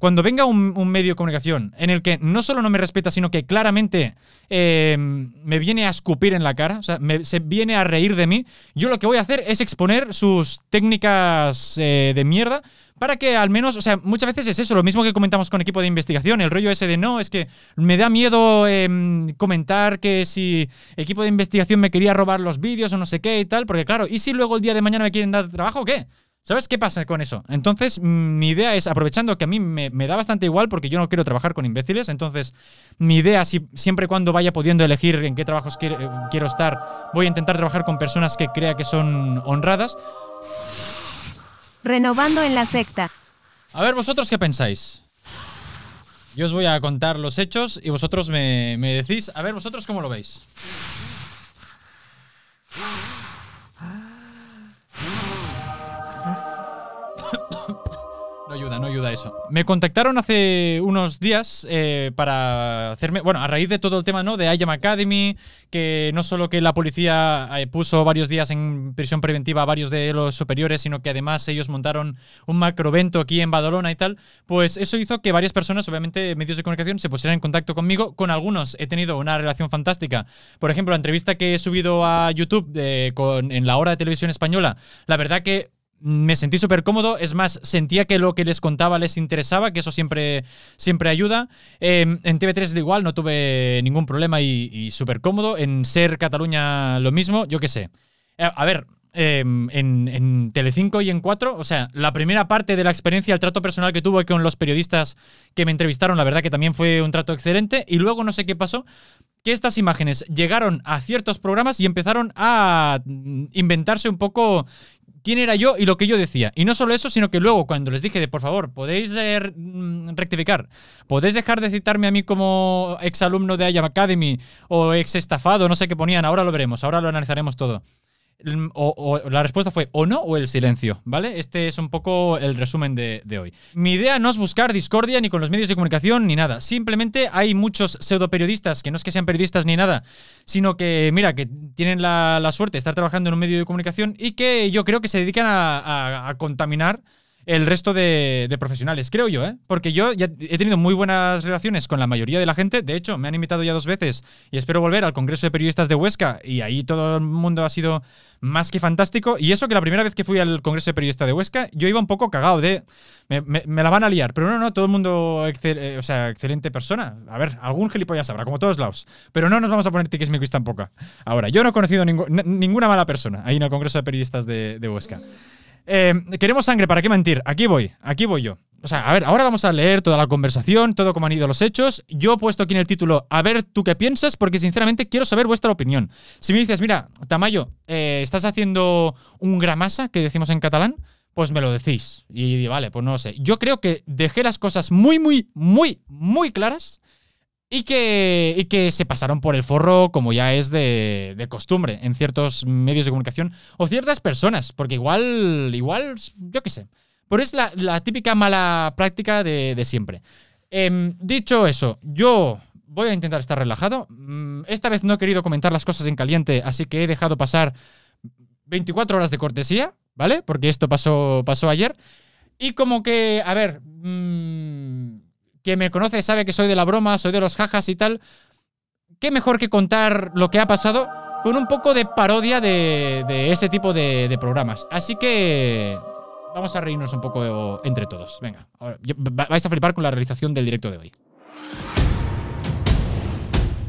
cuando venga un, medio de comunicación en el que no solo no me respeta, sino que claramente eh, me viene a escupir en la cara, o sea, se viene a reír de mí, yo lo que voy a hacer es exponer sus técnicas eh, de mierda para que al menos, o sea, muchas veces es eso, lo mismo que comentamos con equipo de investigación, el rollo ese de no, es que me da miedo em, comentar que si equipo de investigación me quería robar los vídeos o no sé qué y tal, porque claro, ¿y si luego el día de mañana me quieren dar trabajo o qué? ¿Sabes qué pasa con eso? Entonces, mm, mi idea es, aprovechando que a mí me, da bastante igual porque yo no quiero trabajar con imbéciles, entonces mi idea, si, siempre y cuando vaya pudiendo elegir en qué trabajos eh, quiero, estar, voy a intentar trabajar con personas que crea que son honradas. Renovando en la secta. A ver, vosotros qué pensáis. Yo os voy a contar los hechos y vosotros me, me decís, a ver, vosotros cómo lo veis. No ayuda, no ayuda eso. Me contactaron hace unos días eh, para hacerme, bueno, a raíz de todo el tema, ¿no? De IAM Academy, que no solo que la policía eh, puso varios días en prisión preventiva a varios de los superiores, sino que además ellos montaron un macrovento aquí en Badalona y tal, pues eso hizo que varias personas, obviamente medios de comunicación, se pusieran en contacto conmigo. Con algunos he tenido una relación fantástica. Por ejemplo, la entrevista que he subido a YouTube eh, en la hora de televisión española, la verdad que me sentí súper cómodo, es más, sentía que lo que les contaba les interesaba, que eso siempre, siempre ayuda. Em, en TV3 igual, no tuve ningún problema y, súper cómodo. En Ser Cataluña lo mismo, yo qué sé. Eh, a, ver, em, en, en, Telecinco y en 4, o sea, la primera parte de la experiencia, el trato personal que tuve con los periodistas que me entrevistaron, la verdad que también fue un trato excelente. Y luego no sé qué pasó, que estas imágenes llegaron a ciertos programas y empezaron a mm, inventarse un poco quién era yo y lo que yo decía. Y no solo eso, sino que luego cuando les dije de por favor, podéis mm, rectificar, podéis dejar de citarme a mí como exalumno de IAM Academy o ex estafado, no sé qué ponían, ahora lo veremos, ahora lo analizaremos todo. O, la respuesta fue o no o el silencio, ¿vale? Este es un poco el resumen de, hoy. Mi idea no es buscar discordia ni con los medios de comunicación ni nada. Simplemente hay muchos pseudo periodistas que no es que sean periodistas ni nada, sino que, mira, que tienen la, suerte de estar trabajando en un medio de comunicación y que yo creo que se dedican a, a contaminar el resto de, profesionales, creo yo, ¿eh? Porque yo ya he tenido muy buenas relaciones con la mayoría de la gente. De hecho, me han invitado ya dos veces y espero volver al Congreso de Periodistas de Huesca. Y ahí todo el mundo ha sido más que fantástico. Y eso que la primera vez que fui al Congreso de Periodistas de Huesca, yo iba un poco cagado de. Me, la van a liar. Pero no, no, todo el mundo. Eh, o sea, excelente persona. A ver, algún gilipollas habrá, como todos lados. Pero no nos vamos a poner tiquismiquis tampoco. Ahora, yo no he conocido ninguna mala persona ahí en el Congreso de Periodistas de Huesca. Eh, queremos sangre, ¿para qué mentir? Aquí voy, aquí voy yo. O sea, a ver, ahora vamos a leer toda la conversación, todo cómo han ido los hechos. Yo he puesto aquí en el título, a ver tú qué piensas, porque sinceramente quiero saber vuestra opinión. Si me dices, mira, Tamayo, eh, estás haciendo un gramasa, que decimos en catalán, pues me lo decís. Y, y, vale, pues no lo sé. Yo creo que dejé las cosas muy, muy, muy, muy claras y que, que se pasaron por el forro como ya es de, costumbre en ciertos medios de comunicación o ciertas personas, porque igual, igual, yo qué sé. Pero es la, típica mala práctica de, siempre. Em, dicho eso, yo voy a intentar estar relajado. Mm, esta vez no he querido comentar las cosas en caliente, así que he dejado pasar 24 horas de cortesía, ¿vale? Porque esto pasó, pasó ayer. Y como que, a ver... Mm, que me conoce sabe que soy de la broma, soy de los jajas y tal. ¿Qué mejor que contar lo que ha pasado con un poco de parodia de, de ese tipo de, programas? Así que vamos a reírnos un poco entre todos. Venga, vais a flipar con la realización del directo de hoy.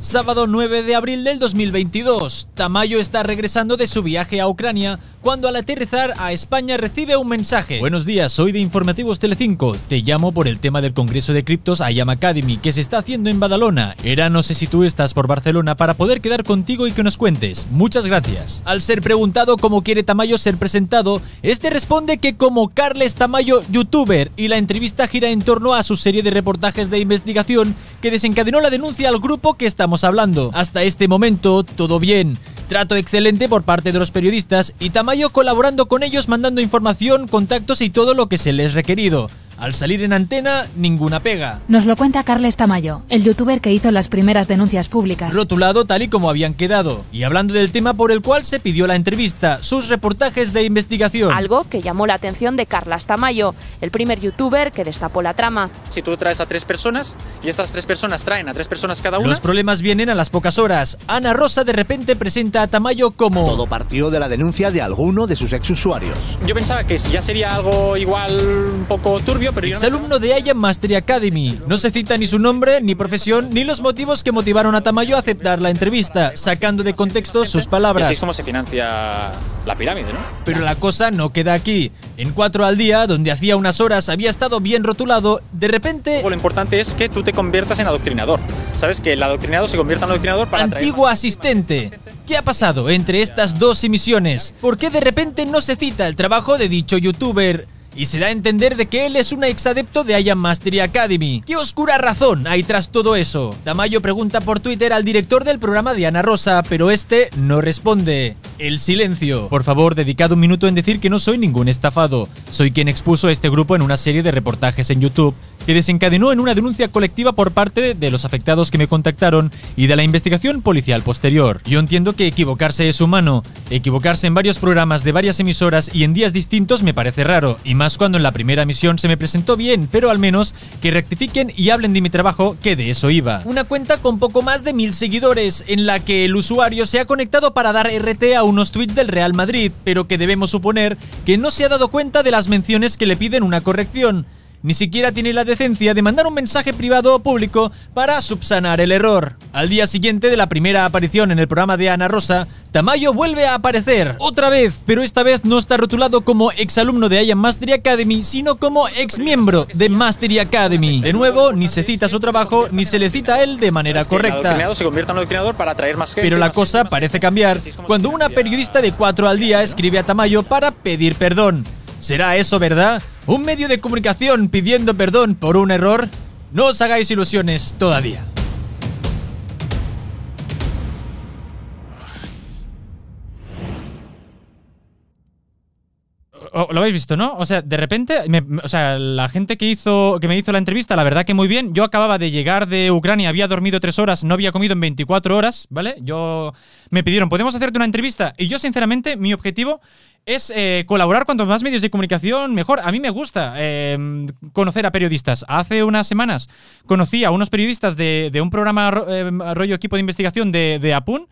Sábado 9 de abril del 2022, Tamayo está regresando de su viaje a Ucrania cuando al aterrizar a España recibe un mensaje. Buenos días, soy de Informativos Telecinco. Te llamo por el tema del Congreso de Criptos IAM Academy que se está haciendo en Badalona. Era no sé si tú estás por Barcelona para poder quedar contigo y que nos cuentes. Muchas gracias. Al ser preguntado cómo quiere Tamayo ser presentado, este responde que como Carles Tamayo youtuber y la entrevista gira en torno a su serie de reportajes de investigación que desencadenó la denuncia al grupo que estamos hablando. Hasta este momento, todo bien. Trato excelente por parte de los periodistas y Tamayo colaborando con ellos mandando información, contactos y todo lo que se les requerido. Al salir en antena, ninguna pega. Nos lo cuenta Carles Tamayo, el youtuber que hizo las primeras denuncias públicas. Rotulado tal y como habían quedado. Y hablando del tema por el cual se pidió la entrevista, sus reportajes de investigación. Algo que llamó la atención de Carles Tamayo, el primer youtuber que destapó la trama. Si tú traes a tres personas y estas tres personas traen a tres personas cada una. Los problemas vienen a las pocas horas. Ana Rosa de repente presenta a Tamayo como. Todo partió de la denuncia de alguno de sus ex usuarios. Yo pensaba que ya sería algo igual un poco turbio Ex-alumno de Aya Mastery Academy. No se cita ni su nombre, ni profesión, ni los motivos que motivaron a Tamayo a aceptar la entrevista, sacando de contexto sus palabras. Así es como se financia la pirámide, ¿no? Pero la cosa no queda aquí. En 4 al día, donde hacía unas horas había estado bien rotulado, de repente... Lo importante es que tú te conviertas en adoctrinador. Sabes que el adoctrinado se convierte en adoctrinador para... Antiguo asistente. ¿Qué ha pasado entre estas dos emisiones? ¿Por qué de repente no se cita el trabajo de dicho youtuber? y se da a entender de que él es un ex adepto de Aya Mastery Academy. ¿Qué oscura razón hay tras todo eso? Damayo pregunta por Twitter al director del programa de Ana Rosa, pero este no responde. El silencio. Por favor, dedicad un minuto en decir que no soy ningún estafado. Soy quien expuso a este grupo en una serie de reportajes en YouTube que desencadenó en una denuncia colectiva por parte de los afectados que me contactaron y de la investigación policial posterior. Yo entiendo que equivocarse es humano, equivocarse en varios programas de varias emisoras y en días distintos me parece raro, y más cuando en la primera emisión se me presentó bien, pero al menos que rectifiquen y hablen de mi trabajo, que de eso iba. Una cuenta con poco más de mil seguidores, en la que el usuario se ha conectado para dar RT a unos tweets del Real Madrid, pero que debemos suponer que no se ha dado cuenta de las menciones que le piden una corrección ni siquiera tiene la decencia de mandar un mensaje privado o público para subsanar el error. Al día siguiente de la primera aparición en el programa de Ana Rosa, Tamayo vuelve a aparecer, otra vez, pero esta vez no está rotulado como exalumno de Ian Mastery Academy, sino como exmiembro de Mastery Academy. De nuevo, ni se cita su trabajo, ni se le cita a él de manera correcta. Pero la cosa parece cambiar cuando una periodista de 4 al día escribe a Tamayo para pedir perdón. ¿Será eso verdad? Un medio de comunicación pidiendo perdón por un error. No os hagáis ilusiones todavía. lo habéis visto, ¿no? O sea, de repente, o sea, la gente que hizo, que me hizo la entrevista, la verdad que muy bien. Yo acababa de llegar de Ucrania, había dormido tres horas, no había comido en 24 horas, ¿vale? Yo me pidieron, podemos hacerte una entrevista y yo sinceramente mi objetivo es eh, colaborar cuanto más medios de comunicación, mejor. A mí me gusta eh, conocer a periodistas. Hace unas semanas conocí a unos periodistas de, un programa arroyo eh, rollo equipo de investigación de, de Apun.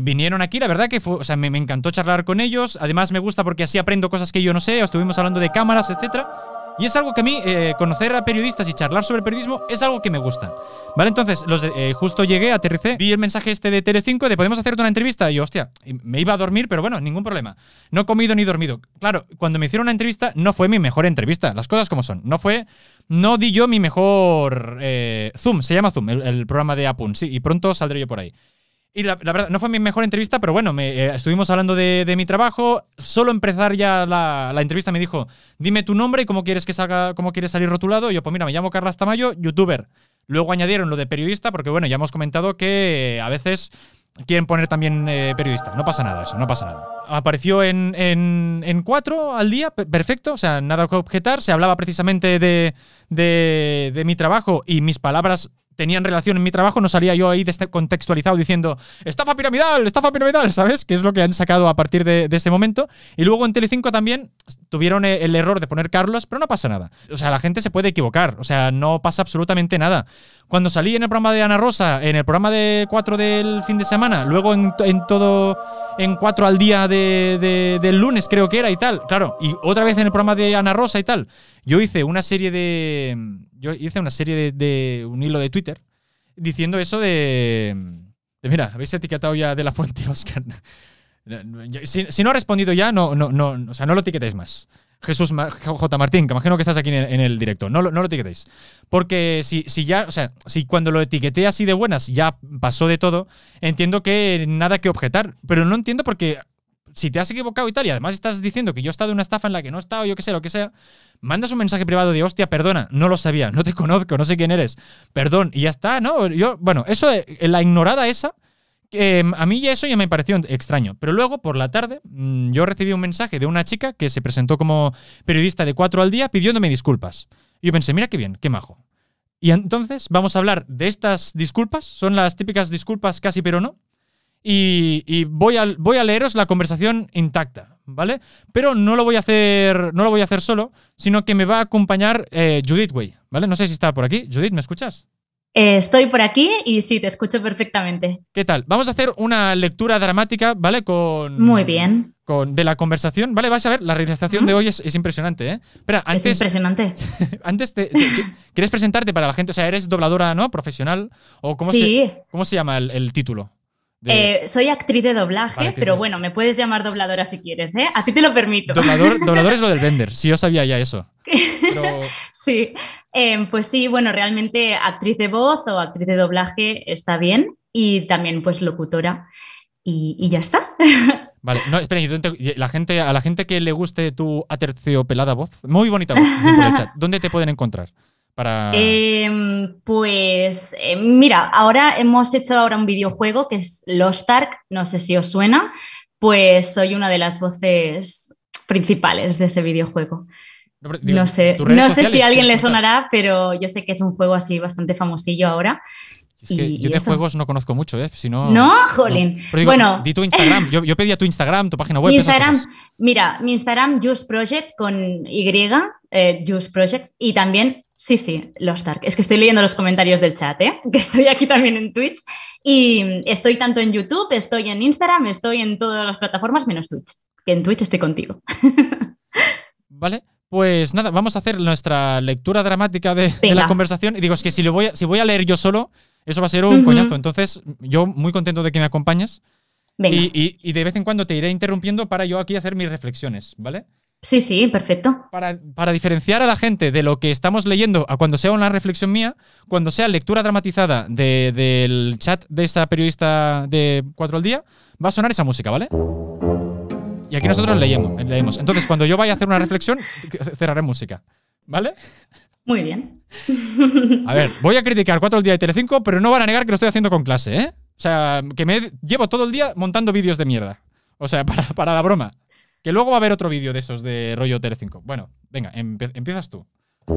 vinieron aquí, la verdad que fue, o sea, me, me encantó charlar con ellos. Además me gusta porque así aprendo cosas que yo no sé. Estuvimos hablando de cámaras, etcétera. Y es algo que a mí, eh, conocer a periodistas y charlar sobre periodismo es algo que me gusta. ¿Vale? Entonces, los eh, justo llegué, aterricé, vi el mensaje este de Telecinco de podemos hacerte una entrevista. Y yo, hostia, me iba a dormir, pero bueno, ningún problema. No he comido ni dormido. Claro, cuando me hicieron una entrevista, no fue mi mejor entrevista. Las cosas como son. No fue. No di yo mi mejor. Eh, Zoom, se llama Zoom, el, el programa de Apun. Sí, y pronto saldré yo por ahí. Y la, verdad, no fue mi mejor entrevista, pero bueno, eh, estuvimos hablando de, mi trabajo. Solo empezar ya la, entrevista me dijo, dime tu nombre y cómo quieres que salga, cómo quieres salir rotulado. Y yo, pues mira, me llamo Carlas Tamayo, youtuber. Luego añadieron lo de periodista, porque bueno, ya hemos comentado que eh, a veces quieren poner también eh, periodista. No pasa nada eso, no pasa nada. Apareció en, cuatro al día, perfecto, o sea, nada que objetar. Se hablaba precisamente de, de, de mi trabajo y mis palabras tenían relación en mi trabajo, no salía yo ahí este, contextualizado diciendo estafa piramidal, estafa piramidal, ¿sabes? Que es lo que han sacado a partir de, este ese momento. Y luego en Telecinco también tuvieron eh, el error de poner Carlos, pero no pasa nada. O sea, la gente se puede equivocar, o sea, no pasa absolutamente nada. Cuando salí en el programa de Ana Rosa, en el programa de 4 del fin de semana, luego en, todo, en 4 al día de, del lunes creo que era y tal, claro, y otra vez en el programa de Ana Rosa y tal yo hice una serie de. Yo hice una serie de, un hilo de Twitter diciendo eso de, Mira, habéis etiquetado ya de la fuente, Oscar. Si, no ha respondido ya, no, no, no, o sea, no lo etiquetéis más. Jesús J. Martín, que imagino que estás aquí en el, directo. No lo, no lo etiquetéis. Porque si, si, ya, o sea, si cuando lo etiqueté así de buenas ya pasó de todo, entiendo que nada que objetar. Pero no entiendo porque si te has equivocado y tal, y además estás diciendo que yo he estado en una estafa en la que no he estado, yo qué sé, lo que sea, mandas un mensaje privado de hostia, perdona, no lo sabía, no te conozco, no sé quién eres, perdón, y ya está, ¿no? Yo, bueno, eso, eh, la ignorada esa, em, a mí ya eso ya me pareció extraño. Pero luego, por la tarde, mm, yo recibí un mensaje de una chica que se presentó como periodista de cuatro al día pidiéndome disculpas. Y yo pensé, mira qué bien, qué majo. Y entonces vamos a hablar de estas disculpas, son las típicas disculpas casi pero no. Y, voy, a, voy a leeros la conversación intacta. ¿vale? Pero no lo voy a hacer, no lo voy a hacer solo, sino que me va a acompañar eh, Judith Way, ¿vale? No sé si está por aquí. Judith, ¿me escuchas? Eh, estoy por aquí y sí, te escucho perfectamente. ¿Qué tal? Vamos a hacer una lectura dramática, ¿vale? Con. Muy bien. Con, de la conversación, ¿vale? Vas a ver, la realización de hoy es, impresionante, antes. Es impresionante. ¿eh? antes, ¿quieres presentarte para la gente? O sea, eres dobladora, ¿no? Profesional. ¿O cómo, se, ¿cómo se llama el título? Eh, soy actriz de doblaje, pero bueno, me puedes llamar dobladora si quieres, ¿eh? A ti te lo permito. Doblador, es lo del vender, si yo sabía ya eso. sí, em, pues sí, bueno, realmente actriz de voz o actriz de doblaje está bien y también pues locutora y, ya está. Vale, no, espera, la gente, a la gente que le guste tu aterciopelada voz, muy bonita voz, ¿dónde te pueden encontrar? Em, pues eh, mira, ahora hemos hecho ahora un videojuego que es Los no sé si os suena, pues soy una de las voces principales de ese videojuego. No, sé, no sé si a alguien le sonará, pero yo sé que es un juego así bastante famosillo ahora. yo de juegos no conozco mucho, ¿eh? Si no, no, jolín. bueno, di tu Instagram. Yo, pedí a tu Instagram, tu página web. Instagram, mira, mi Instagram, Juice Project con Y, eh, Project. Y también Sí, sí, los Dark. Es que estoy leyendo los comentarios del chat, ¿eh? que estoy aquí también en Twitch. Y estoy tanto en YouTube, estoy en Instagram, estoy en todas las plataformas menos Twitch, que en Twitch estoy contigo. Vale. Pues nada, vamos a hacer nuestra lectura dramática de, la conversación. Y digo, es que si, voy a, si voy a leer yo solo, eso va a ser un coñazo. Entonces, yo muy contento de que me acompañes. Venga. y, de vez en cuando te iré interrumpiendo para yo aquí hacer mis reflexiones, ¿vale? Sí, sí, perfecto. Para, diferenciar a la gente de lo que estamos leyendo a cuando sea una reflexión mía, cuando sea lectura dramatizada del chat de esa periodista de Cuatro al Día, va a sonar esa música, ¿vale? Y aquí nosotros leemos. leemos. Entonces, cuando yo vaya a hacer una reflexión, cerraré música, ¿vale? Muy bien. A ver, voy a criticar Cuatro al Día y Telecinco, pero no van a negar que lo estoy haciendo con clase, ¿eh? O sea, que me llevo todo el día montando vídeos de mierda. O sea, para la broma. Que luego va a haber otro vídeo de esos de rollo Tele5. Bueno, venga, empiezas tú.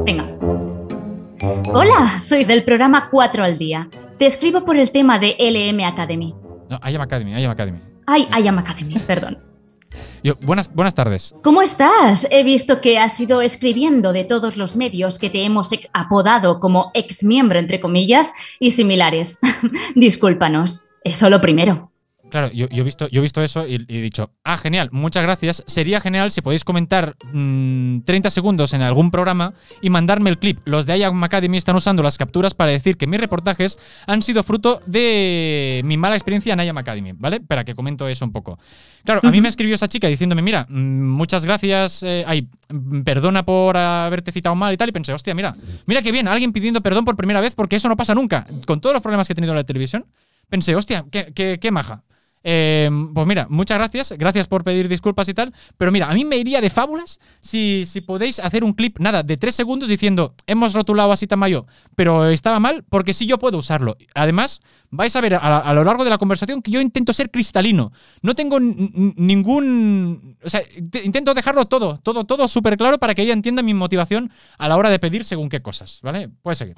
Venga. Hola, sois del programa 4 al día. Te escribo por el tema de LM Academy. No, am Academy, am Academy. Ay, am Academy, perdón. buenas, buenas tardes. ¿Cómo estás? He visto que has ido escribiendo de todos los medios que te hemos apodado como ex miembro, entre comillas, y similares. Discúlpanos. Eso lo primero. Claro, yo, he visto, yo he visto eso y, he dicho, ah, genial, muchas gracias. Sería genial si podéis comentar 30 mm, segundos en algún programa y mandarme el clip. Los de IAM Academy están usando las capturas para decir que mis reportajes han sido fruto de mi mala experiencia en IAM Academy, ¿vale? Para que comento eso un poco. Claro, a mí me escribió esa chica diciéndome, mira, mm, muchas gracias, eh, ay, mm, perdona por haberte citado mal y tal, y pensé, hostia, mira, mira que bien, alguien pidiendo perdón por primera vez porque eso no pasa nunca. Con todos los problemas que he tenido en la televisión, pensé, hostia, qué, qué maja. Em, pues mira, muchas gracias, gracias por pedir disculpas y tal, pero mira, a mí me iría de fábulas si, si podéis hacer un clip, nada, de tres segundos diciendo, hemos rotulado así tamaño, pero estaba mal porque sí yo puedo usarlo. Además, vais a ver a, lo largo de la conversación que yo intento ser cristalino, no tengo ningún... O sea, intento dejarlo todo, todo, todo súper claro para que ella entienda mi motivación a la hora de pedir según qué cosas, ¿vale? Puedes seguir.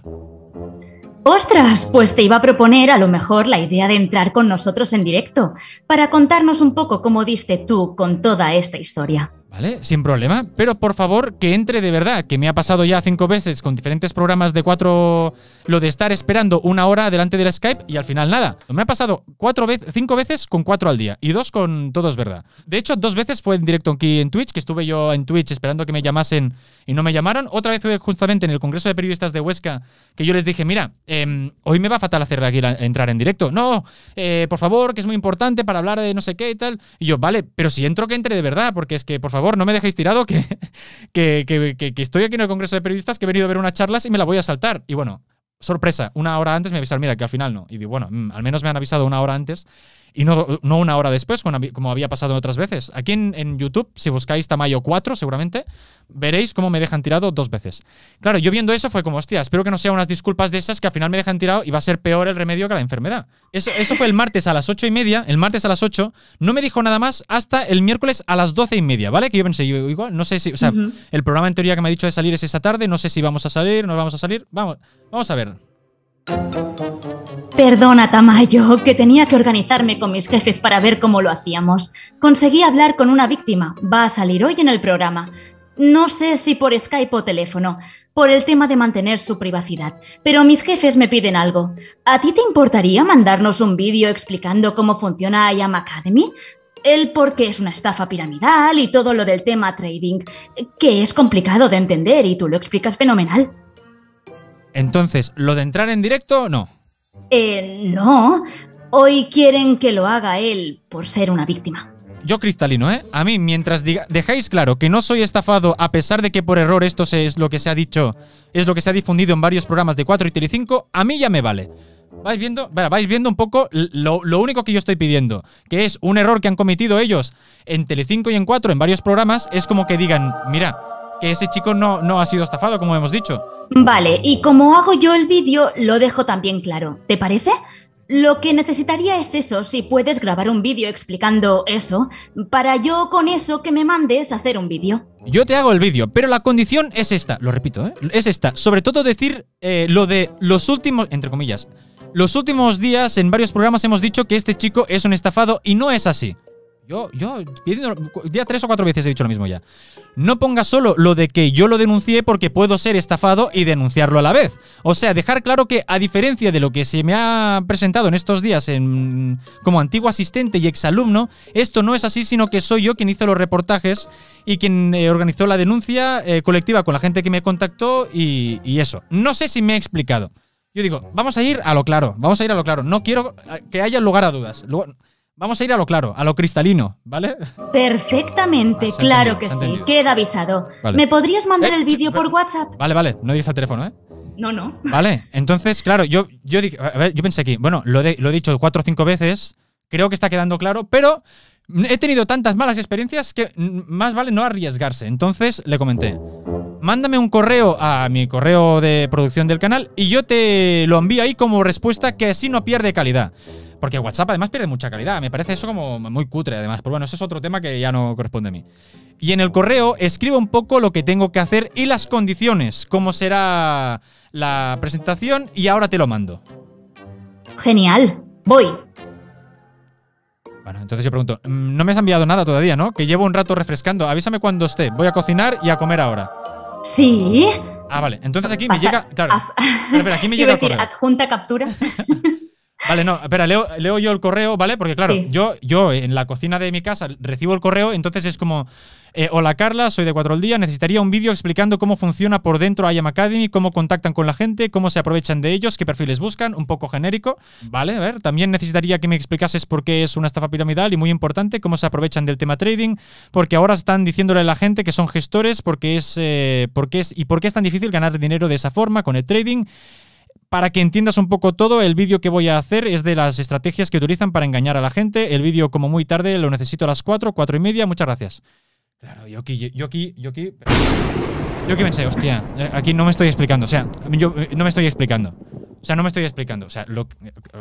Ostras, pues te iba a proponer a lo mejor la idea de entrar con nosotros en directo para contarnos un poco cómo diste tú con toda esta historia. ¿Vale? Sin problema. Pero por favor, que entre de verdad, que me ha pasado ya cinco veces con diferentes programas de cuatro. Lo de estar esperando una hora delante de la Skype y al final nada. Me ha pasado cuatro veces, cinco veces con cuatro al día y dos con todos, ¿verdad? De hecho, dos veces fue en directo aquí en Twitch, que estuve yo en Twitch esperando que me llamasen y no me llamaron. Otra vez fue justamente en el Congreso de Periodistas de Huesca que yo les dije, mira, em, hoy me va fatal hacer aquí entrar en directo. No, eh, por favor, que es muy importante para hablar de no sé qué y tal. Y yo, vale, pero si entro que entre de verdad, porque es que, por favor, favor, no me dejéis tirado, que, que, que, estoy aquí en el Congreso de Periodistas, que he venido a ver unas charlas y me la voy a saltar. Y bueno, sorpresa, una hora antes me avisaron, mira, que al final no. Y digo, bueno, mm, al menos me han avisado una hora antes y no, una hora después, como había pasado en otras veces. Aquí en, YouTube, si buscáis Tamayo 4, seguramente, veréis cómo me dejan tirado dos veces. Claro, yo viendo eso fue como, hostia, espero que no sean unas disculpas de esas que al final me dejan tirado y va a ser peor el remedio que la enfermedad. Eso, eso fue el martes a las 8 y media, el martes a las 8, no me dijo nada más hasta el miércoles a las 12 y media, ¿vale? Que yo pensé, igual, no sé si, o sea, el programa en teoría que me ha dicho de salir es esa tarde, no sé si vamos a salir, no vamos a salir, vamos, vamos a ver. Perdona, Tamayo, que tenía que organizarme con mis jefes para ver cómo lo hacíamos. Conseguí hablar con una víctima. Va a salir hoy en el programa. No sé si por Skype o teléfono, por el tema de mantener su privacidad, pero mis jefes me piden algo. ¿A ti te importaría mandarnos un vídeo explicando cómo funciona IAM Academy? El por qué es una estafa piramidal y todo lo del tema trading, que es complicado de entender y tú lo explicas fenomenal. Entonces, ¿lo de entrar en directo no? Eh, no. Hoy quieren que lo haga él por ser una víctima. Yo cristalino, ¿eh? A mí, mientras diga dejáis claro que no soy estafado, a pesar de que por error esto es lo que se ha dicho, es lo que se ha difundido en varios programas de 4 y Telecinco, a mí ya me vale. Vais viendo, vais viendo un poco lo, único que yo estoy pidiendo, que es un error que han cometido ellos en Telecinco y en 4, en varios programas, es como que digan, mira, que ese chico no, no ha sido estafado, como hemos dicho. Vale, y como hago yo el vídeo, lo dejo también claro. ¿Te parece? Lo que necesitaría es eso, si puedes grabar un vídeo explicando eso, para yo con eso que me mandes hacer un vídeo. Yo te hago el vídeo, pero la condición es esta, lo repito, ¿eh? es esta. Sobre todo decir eh, lo de los últimos, entre comillas, los últimos días en varios programas hemos dicho que este chico es un estafado y no es así. Yo, yo, día tres o cuatro veces he dicho lo mismo ya. No ponga solo lo de que yo lo denuncié porque puedo ser estafado y denunciarlo a la vez. O sea, dejar claro que, a diferencia de lo que se me ha presentado en estos días como antiguo asistente y exalumno, esto no es así, sino que soy yo quien hizo los reportajes y quien eh, organizó la denuncia eh, colectiva con la gente que me contactó y, eso. No sé si me he explicado. Yo digo, vamos a ir a lo claro, vamos a ir a lo claro. No quiero eh, que haya lugar a dudas. Luego, Vamos a ir a lo claro, a lo cristalino, ¿vale? Perfectamente, ah, claro que sí. Queda avisado. ¿Me podrías mandar eh, el vídeo por WhatsApp? Vale, vale, no digas al teléfono, ¿eh? No, no. Vale, entonces, claro, yo, yo, yo pensé aquí, bueno, lo, lo he dicho cuatro o cinco veces, creo que está quedando claro, pero he tenido tantas malas experiencias que más vale no arriesgarse. Entonces le comenté, mándame un correo a mi correo de producción del canal y yo te lo envío ahí como respuesta que así no pierde calidad. Porque WhatsApp además pierde mucha calidad. Me parece eso como muy cutre además. Pero bueno, eso es otro tema que ya no corresponde a mí. Y en el correo escribo un poco lo que tengo que hacer y las condiciones, cómo será la presentación y ahora te lo mando. Genial, voy. Bueno, entonces yo pregunto, mm, no me has enviado nada todavía, ¿no? Que llevo un rato refrescando. Avísame cuando esté. Voy a cocinar y a comer ahora. Sí. Ah, vale. Entonces aquí me llega. Claro. aquí me llega. Decir, adjunta captura. Vale, no, espera, leo, yo el correo, ¿vale? Porque claro, yo, yo en la cocina de mi casa recibo el correo, entonces es como, eh, hola Carla, soy de Cuatro al Día, necesitaría un vídeo explicando cómo funciona por dentro IAM Academy, cómo contactan con la gente, cómo se aprovechan de ellos, qué perfiles buscan, un poco genérico, ¿vale? A ver, también necesitaría que me explicases por qué es una estafa piramidal y muy importante, cómo se aprovechan del tema trading, porque ahora están diciéndole a la gente que son gestores porque es, eh, porque es y por qué es tan difícil ganar dinero de esa forma con el trading. Para que entiendas un poco todo, el vídeo que voy a hacer es de las estrategias que utilizan para engañar a la gente. El vídeo, como muy tarde, lo necesito a las 4, 4 y media. Muchas gracias. Claro, yo aquí, yo aquí, yo aquí. Yo aquí pensé, hostia, aquí no me estoy explicando. O sea, yo eh, no me estoy explicando. O sea, no me estoy explicando. O sea,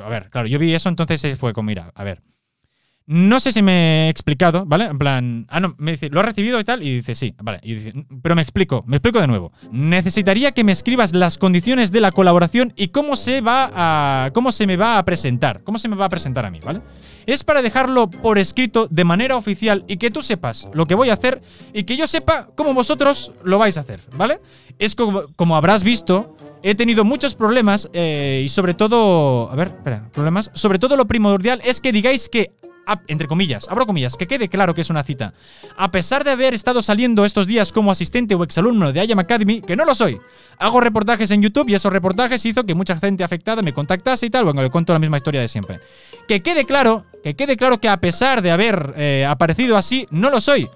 a ver, claro, yo vi eso, entonces fue con, mira, a ver. No sé si me he explicado, ¿vale? En plan, ah, no, me dice, ¿lo ha recibido y tal? Y dice, sí, vale. dice, mm, pero me explico, me explico de nuevo. Necesitaría que me escribas las condiciones de la colaboración y cómo se va a. cómo se me va a presentar. Cómo se me va a presentar a mí, ¿vale? Es para dejarlo por escrito de manera oficial y que tú sepas lo que voy a hacer y que yo sepa cómo vosotros lo vais a hacer, ¿vale? Es como, como habrás visto, he tenido muchos problemas eh, y sobre todo, a ver, espera, problemas. Sobre todo lo primordial es que digáis que entre comillas, abro comillas, que quede claro que es una cita. A pesar de haber estado saliendo estos días como asistente o exalumno de IAM Academy, que no lo soy, hago reportajes en YouTube y esos reportajes hizo que mucha gente afectada me contactase y tal. Bueno, le cuento la misma historia de siempre. Que quede claro, que quede claro que a pesar de haber eh, aparecido así, no lo soy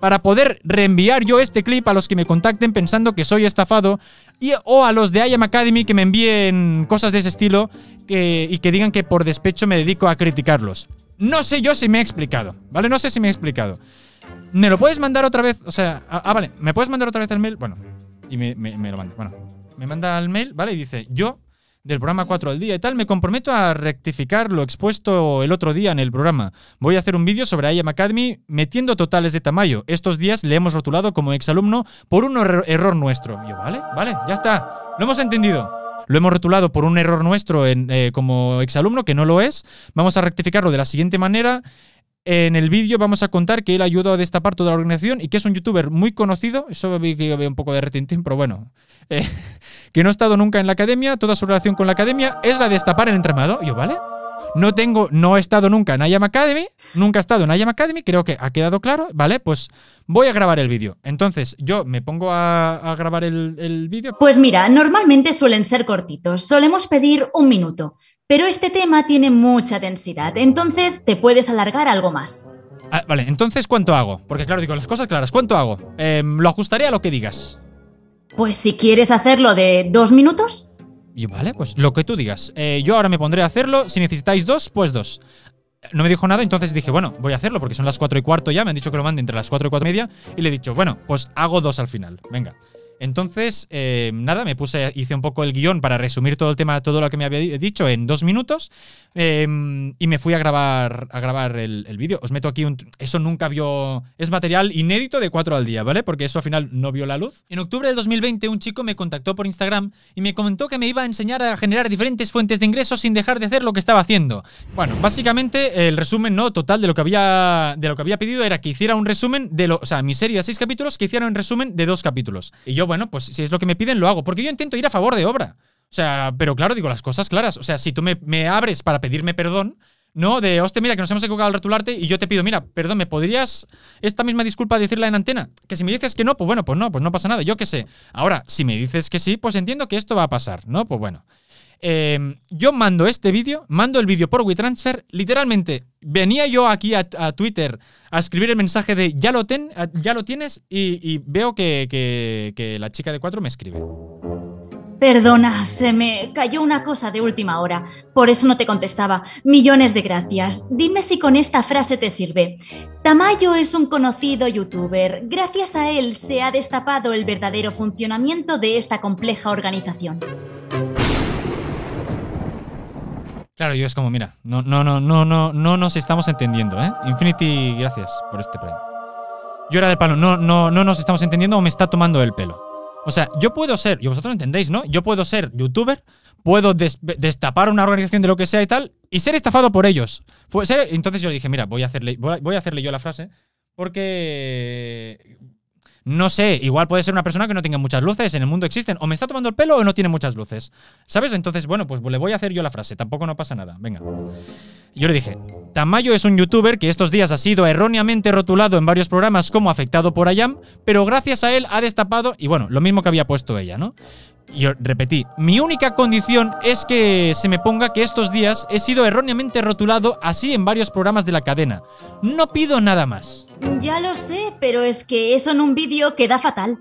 para poder reenviar yo este clip a los que me contacten pensando que soy estafado y, o a los de IAM Academy que me envíen cosas de ese estilo y que digan que por despecho me dedico a criticarlos. No sé yo si me he explicado, ¿vale? No sé si me he explicado. ¿Me lo puedes mandar otra vez? O sea, ah, ah vale, ¿me puedes mandar otra vez el mail? Bueno, y me, lo manda. Bueno, me manda el mail, ¿vale? Y dice, yo, del programa 4 al día y tal, me comprometo a rectificar lo expuesto el otro día en el programa. Voy a hacer un vídeo sobre IAM Academy metiendo totales de tamaño Estos días le hemos rotulado como exalumno por un error nuestro. yo, vale, vale, ya está. Lo hemos entendido. Lo hemos rotulado por un error nuestro en, eh, como exalumno, que no lo es. Vamos a rectificarlo de la siguiente manera. En el vídeo vamos a contar que él ayudó a destapar toda la organización y que es un youtuber muy conocido. Eso había un poco de retintín, pero bueno. Eh, que no ha estado nunca en la academia. Toda su relación con la academia es la de destapar el entramado. Y yo, ¿vale? No tengo, no he estado nunca en IAM Academy, nunca he estado en IAM Academy, creo que ha quedado claro, ¿vale? Pues voy a grabar el vídeo. Entonces, yo me pongo a, grabar el, vídeo. Pues mira, normalmente suelen ser cortitos, solemos pedir un minuto, pero este tema tiene mucha densidad, entonces te puedes alargar algo más. Ah, vale, entonces, ¿cuánto hago? Porque claro, digo las cosas claras, ¿cuánto hago? Em, lo ajustaré a lo que digas. Pues si quieres hacerlo de dos minutos, y vale, pues lo que tú digas. Eh, yo ahora me pondré a hacerlo. Si necesitáis dos, pues dos. No me dijo nada, entonces dije, bueno, voy a hacerlo porque son las cuatro y cuarto ya. Me han dicho que lo mande entre las cuatro y cuatro y media. Y le he dicho, bueno, pues hago dos al final. Venga. Entonces, eh, nada, me puse, hice un poco el guión para resumir todo el tema, todo lo que me había dicho en dos minutos em, y me fui a grabar, a grabar el, vídeo. Os meto aquí un. Eso nunca vio. Es material inédito de cuatro al día, ¿vale? Porque eso al final no vio la luz. En octubre del 2020, un chico me contactó por Instagram y me comentó que me iba a enseñar a generar diferentes fuentes de ingresos sin dejar de hacer lo que estaba haciendo. Bueno, básicamente, el resumen no total de lo que había, de lo que había pedido era que hiciera un resumen de lo. O sea, mi serie de seis capítulos, que hiciera un resumen de dos capítulos. Y yo, bueno, pues si es lo que me piden, lo hago. Porque yo intento ir a favor de obra. O sea, pero claro, digo las cosas claras. O sea, si tú me, abres para pedirme perdón, ¿no? De, hostia, mira, que nos hemos equivocado al retularte y yo te pido, mira, perdón, ¿me podrías esta misma disculpa decirla en antena? Que si me dices que no, pues bueno, pues no, pues no pasa nada, yo qué sé. Ahora, si me dices que sí, pues entiendo que esto va a pasar, ¿no? Pues bueno. Em, yo mando este vídeo, mando el vídeo por WeTransfer. Literalmente, venía yo aquí a, Twitter a escribir el mensaje de ya lo, ten, ya lo tienes y, veo que, que la chica de cuatro me escribe. Perdona, se me cayó una cosa de última hora, por eso no te contestaba. Millones de gracias. Dime si con esta frase te sirve. Tamayo es un conocido youtuber. Gracias a él se ha destapado el verdadero funcionamiento de esta compleja organización. Claro, yo es como, mira, no, no, no, no, no, no nos estamos entendiendo, ¿eh? Infinity, gracias por este premio. Yo era del palo, no, no, no nos estamos entendiendo o me está tomando el pelo. O sea, yo puedo ser, y vosotros entendéis, ¿no? Yo puedo ser youtuber, puedo destapar una organización de lo que sea y tal, y ser estafado por ellos. entonces yo dije, mira, voy a hacerle, voy a hacerle yo la frase, porque no sé, igual puede ser una persona que no tenga muchas luces, en el mundo existen, o me está tomando el pelo o no tiene muchas luces. ¿Sabes? Entonces, bueno, pues le voy a hacer yo la frase, tampoco no pasa nada, venga. Yo le dije, Tamayo es un youtuber que estos días ha sido erróneamente rotulado en varios programas como afectado por Ayam, pero gracias a él ha destapado, y bueno, lo mismo que había puesto ella, ¿no? yo repetí, mi única condición es que se me ponga que estos días he sido erróneamente rotulado así en varios programas de la cadena. No pido nada más. Ya lo sé, pero es que eso en un vídeo queda fatal.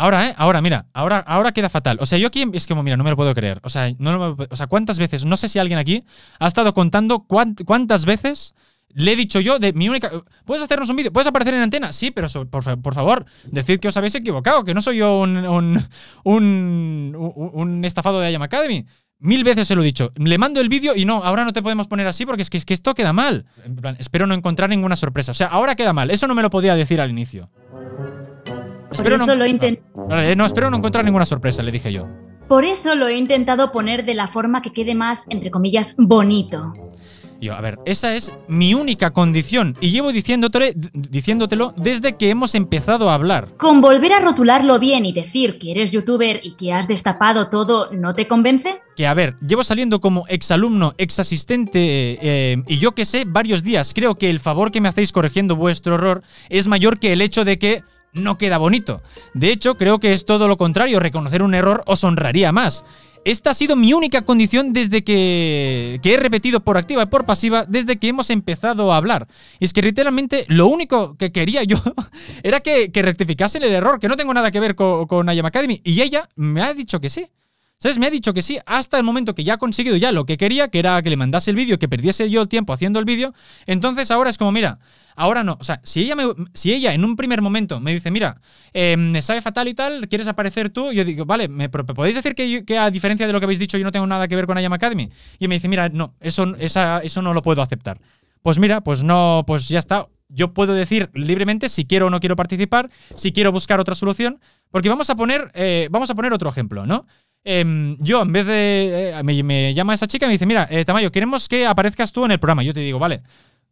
Ahora, ¿eh? Ahora, mira, ahora, ahora queda fatal. O sea, yo aquí em, es que mira, no me lo puedo creer. O sea, no o sea, ¿cuántas veces? No sé si alguien aquí ha estado contando cuántas veces le he dicho yo de mi única. ¿Puedes hacernos un vídeo? ¿Puedes aparecer en antena? Sí, pero por, favor, decid que os habéis equivocado, que no soy yo un, un, estafado de IAM Academy. Mil veces se lo he dicho. Le mando el vídeo y no, ahora no te podemos poner así porque es que, esto queda mal. espero no encontrar ninguna sorpresa. O sea, ahora queda mal. Eso no me lo podía decir al inicio. no, lo ah, eh, no, espero no encontrar ninguna sorpresa, le dije yo. Por eso lo he intentado poner de la forma que quede más, entre comillas, bonito yo, a ver, esa es mi única condición y llevo diciéndotelo, diciéndotelo desde que hemos empezado a hablar. ¿Con volver a rotularlo bien y decir que eres youtuber y que has destapado todo no te convence? Que a ver, llevo saliendo como exalumno, exasistente eh, eh, y yo que sé varios días. Creo que el favor que me hacéis corrigiendo vuestro error es mayor que el hecho de que no queda bonito. De hecho, creo que es todo lo contrario, reconocer un error os honraría más. Esta ha sido mi única condición desde que, he repetido por activa y por pasiva desde que hemos empezado a hablar. es que literalmente lo único que quería yo era que, que rectificasen el error, que no tengo nada que ver con, con IAM Academy. Y ella me ha dicho que sí. ¿Sabes? Me ha dicho que sí hasta el momento que ya ha conseguido ya lo que quería, que era que le mandase el vídeo, que perdiese yo el tiempo haciendo el vídeo. Entonces ahora es como, mira, ahora no. O sea, si ella, si ella en un primer momento me dice, mira, em, me sabe fatal y tal, ¿quieres aparecer tú? Yo digo, vale, ¿me, ¿podéis decir que, a diferencia de lo que habéis dicho yo no tengo nada que ver con IAM Academy? Y me dice, mira, no, eso, eso no lo puedo aceptar. Pues mira, pues no, pues ya está. Yo puedo decir libremente si quiero o no quiero participar, si quiero buscar otra solución, porque vamos a poner, eh, vamos a poner otro ejemplo, ¿no? Em, yo, en vez de. Eh, me, llama esa chica y me dice: Mira, eh, Tamayo, queremos que aparezcas tú en el programa. yo te digo, vale,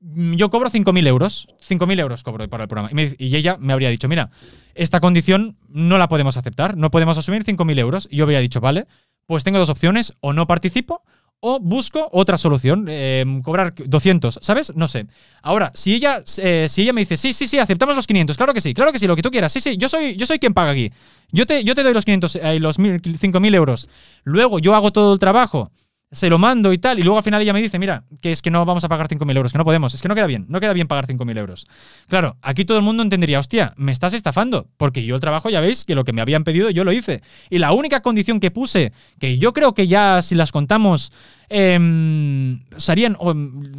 mm, yo cobro 5.000 euros. 5.000 euros cobro para el programa. Y, y, ella me habría dicho: Mira, esta condición no la podemos aceptar, no podemos asumir 5.000 euros. Y yo habría dicho: Vale, pues tengo dos opciones: o no participo o busco otra solución, em, cobrar 200, ¿sabes? No sé. Ahora, si ella, eh, si ella me dice, sí, sí, sí, aceptamos los 500, claro que sí, claro que sí, lo que tú quieras, sí, sí, yo soy, yo soy quien paga aquí. Yo te, yo te doy los 500, y eh, los 5.000 euros. Luego yo hago todo el trabajo se lo mando y tal, y luego al final ella me dice, mira, que es que no vamos a pagar 5.000 euros, que no podemos, es que no queda bien, no queda bien pagar 5.000 euros. Claro, aquí todo el mundo entendería, hostia, me estás estafando, porque yo el trabajo, ya veis, que lo que me habían pedido yo lo hice. Y la única condición que puse, que yo creo que ya si las contamos, em, serían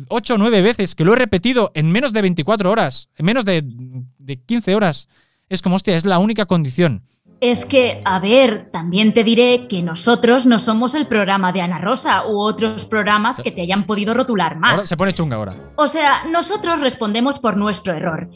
8 o 9 veces, que lo he repetido en menos de 24 horas, en menos de, de 15 horas, es como, hostia, es la única condición es que, a ver, también te diré que nosotros no somos el programa de Ana Rosa u otros programas que te hayan podido rotular más. se pone chunga ahora. O sea, nosotros respondemos por nuestro error.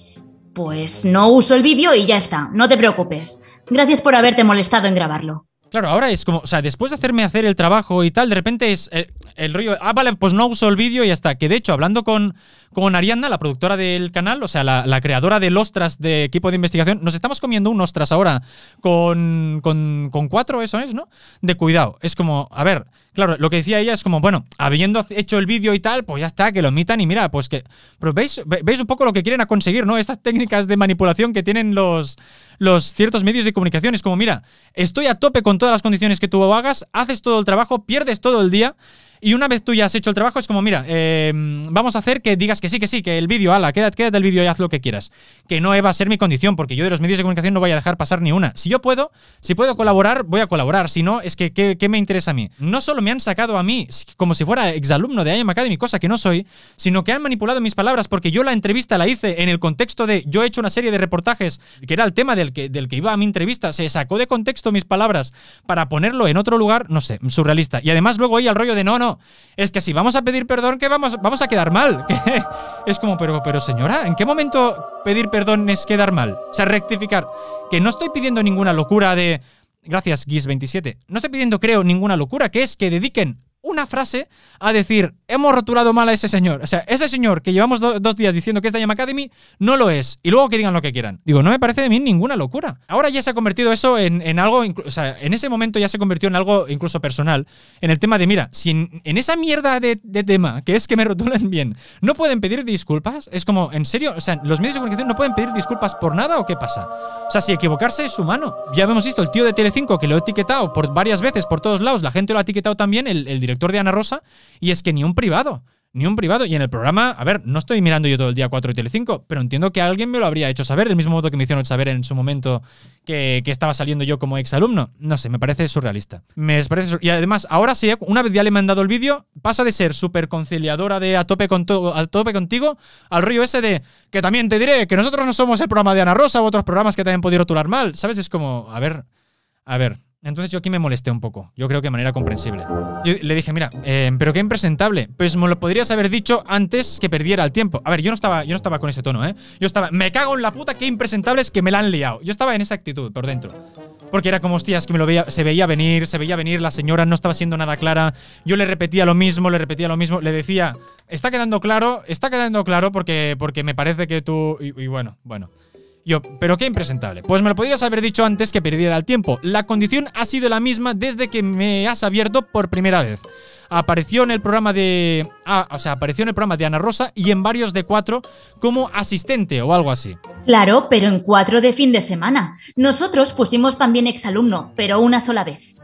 Pues no uso el vídeo y ya está, no te preocupes. Gracias por haberte molestado en grabarlo. Claro, ahora es como, o sea, después de hacerme hacer el trabajo y tal, de repente es el, eh, el rollo, ah, vale, pues no uso el vídeo y ya está. Que de hecho, hablando con, con Arianna, la productora del canal, o sea, la, creadora del Ostras de equipo de investigación. Nos estamos comiendo un Ostras ahora con, con, cuatro, eso es, ¿no? De cuidado. Es como, a ver, claro, lo que decía ella es como, bueno, habiendo hecho el vídeo y tal, pues ya está, que lo omitan y mira, pues que. Pero veis, veis un poco lo que quieren a conseguir, ¿no? Estas técnicas de manipulación que tienen los, los ciertos medios de comunicación. Es como, mira, estoy a tope con todas las condiciones que tú hagas, haces todo el trabajo, pierdes todo el día. Y una vez tú ya has hecho el trabajo, es como, mira, eh, vamos a hacer que digas que sí, que sí, que el vídeo, ala, quédate, quédate del vídeo y haz lo que quieras. Que no va a ser mi condición, porque yo de los medios de comunicación no voy a dejar pasar ni una. Si yo puedo, si puedo colaborar, voy a colaborar. Si no, es que, ¿qué, me interesa a mí? No solo me han sacado a mí como si fuera exalumno de IM Academy, cosa que no soy, sino que han manipulado mis palabras porque yo la entrevista la hice en el contexto de yo he hecho una serie de reportajes, que era el tema del que, del que iba a mi entrevista, se sacó de contexto mis palabras para ponerlo en otro lugar, no sé, surrealista. Y además luego ahí al rollo de no, no, es que si vamos a pedir perdón, que vamos, vamos a quedar mal. es como, pero, pero señora, ¿en qué momento pedir perdón es quedar mal? O sea, rectificar. Que no estoy pidiendo ninguna locura de... Gracias, Guis27. No estoy pidiendo, creo, ninguna locura, que es que dediquen una frase a decir, hemos rotulado mal a ese señor. O sea, ese señor que llevamos dos días diciendo que es llama Academy, no lo es. Y luego que digan lo que quieran. Digo, no me parece de mí ninguna locura. Ahora ya se ha convertido eso en, algo, o sea, en ese momento ya se convirtió en algo incluso personal. En el tema de, mira, si en, esa mierda de, tema, que es que me rotulen bien, no pueden pedir disculpas, es como, ¿en serio? O sea, ¿los medios de comunicación no pueden pedir disculpas por nada o qué pasa? O sea, si equivocarse es humano. Ya hemos visto el tío de Tele5 que lo ha etiquetado por varias veces por todos lados, la gente lo ha etiquetado también, el, el director director de Ana Rosa, y es que ni un privado, ni un privado. Y en el programa, a ver, no estoy mirando yo todo el día 4 y Tele 5, pero entiendo que alguien me lo habría hecho saber, del mismo modo que me hicieron saber en su momento que, estaba saliendo yo como exalumno. No sé, me parece surrealista. Me parece Y además, ahora sí, una vez ya le he mandado el vídeo, pasa de ser súper conciliadora de a tope, con a tope contigo al rollo ese de que también te diré que nosotros no somos el programa de Ana Rosa u otros programas que también podido rotular mal. ¿Sabes? Es como, a ver, a ver. Entonces yo aquí me molesté un poco, yo creo que de manera comprensible. le dije, mira, em, pero qué impresentable. Pues me lo podrías haber dicho antes que perdiera el tiempo. A ver, yo no estaba, yo no estaba con ese tono, ¿eh? Yo estaba, me cago en la puta, qué impresentable es que me la han liado. Yo estaba en esa actitud por dentro. Porque era como, hostias, que lo se veía venir, se veía venir, la señora no estaba siendo nada clara. Yo le repetía lo mismo, le repetía lo mismo, le decía, está quedando claro, está quedando claro porque, porque me parece que tú... y bueno, bueno. Yo, ¿pero qué impresentable? Pues me lo podrías haber dicho antes que perdiera el tiempo. La condición ha sido la misma desde que me has abierto por primera vez. Apareció en el programa de. Ah, o sea, apareció en el programa de Ana Rosa y en varios de cuatro como asistente o algo así. Claro, pero en cuatro de fin de semana. Nosotros pusimos también exalumno, pero una sola vez.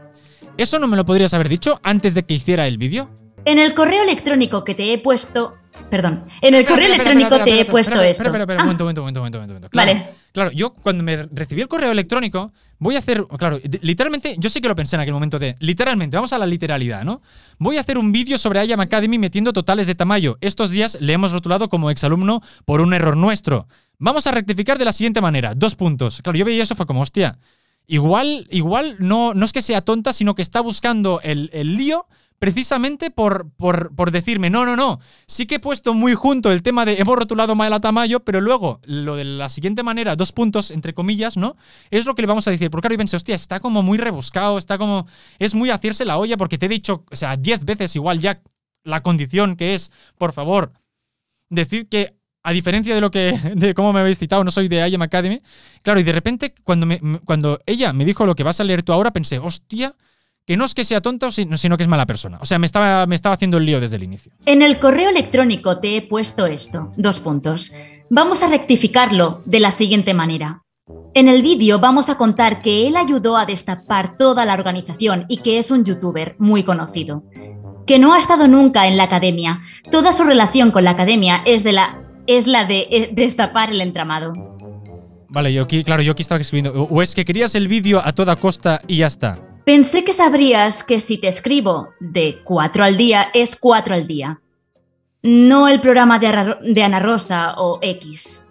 ¿Eso no me lo podrías haber dicho antes de que hiciera el vídeo? En el correo electrónico que te he puesto Perdón. En el correo electrónico te he puesto esto. Espera, espera, un ah. momento, momento, momento, Vale. Claro, yo cuando me recibí el correo electrónico, voy a hacer, claro, literalmente, yo sé que lo pensé en aquel momento de, literalmente, vamos a la literalidad, ¿no? Voy a hacer un vídeo sobre IAM Academy metiendo totales de tamaño. Estos días le hemos rotulado como exalumno por un error nuestro. Vamos a rectificar de la siguiente manera, dos puntos. Claro, yo veía eso, fue como, hostia, igual, igual no, no es que sea tonta, sino que está buscando el, el lío precisamente por, por, decirme, no, no, no, sí que he puesto muy junto el tema de hemos rotulado mal a Tamayo, pero luego lo de la siguiente manera, dos puntos, entre comillas, ¿no? Es lo que le vamos a decir, porque claro, y pensé, hostia, está como muy rebuscado, está como, es muy hacerse la olla, porque te he dicho, o sea, diez veces igual ya la condición que es, por favor, decir que a diferencia de lo que de cómo me habéis citado, no soy de IAM Academy. Claro, y de repente cuando me, cuando ella me dijo lo que vas a leer tú ahora, pensé, hostia, que no es que sea tonto, sino que es mala persona. O sea, me estaba, haciendo el lío desde el inicio. En el correo electrónico te he puesto esto, dos puntos. Vamos a rectificarlo de la siguiente manera. En el vídeo vamos a contar que él ayudó a destapar toda la organización y que es un youtuber muy conocido. Que no ha estado nunca en la academia. Toda su relación con la academia es, de la, es la de eh, destapar el entramado. Vale, yo aquí, claro, yo aquí estaba escribiendo. O es que querías el vídeo a toda costa y ya está. Pensé que sabrías que si te escribo de 4 al día es 4 al día, no el programa de, Ana Rosa o X.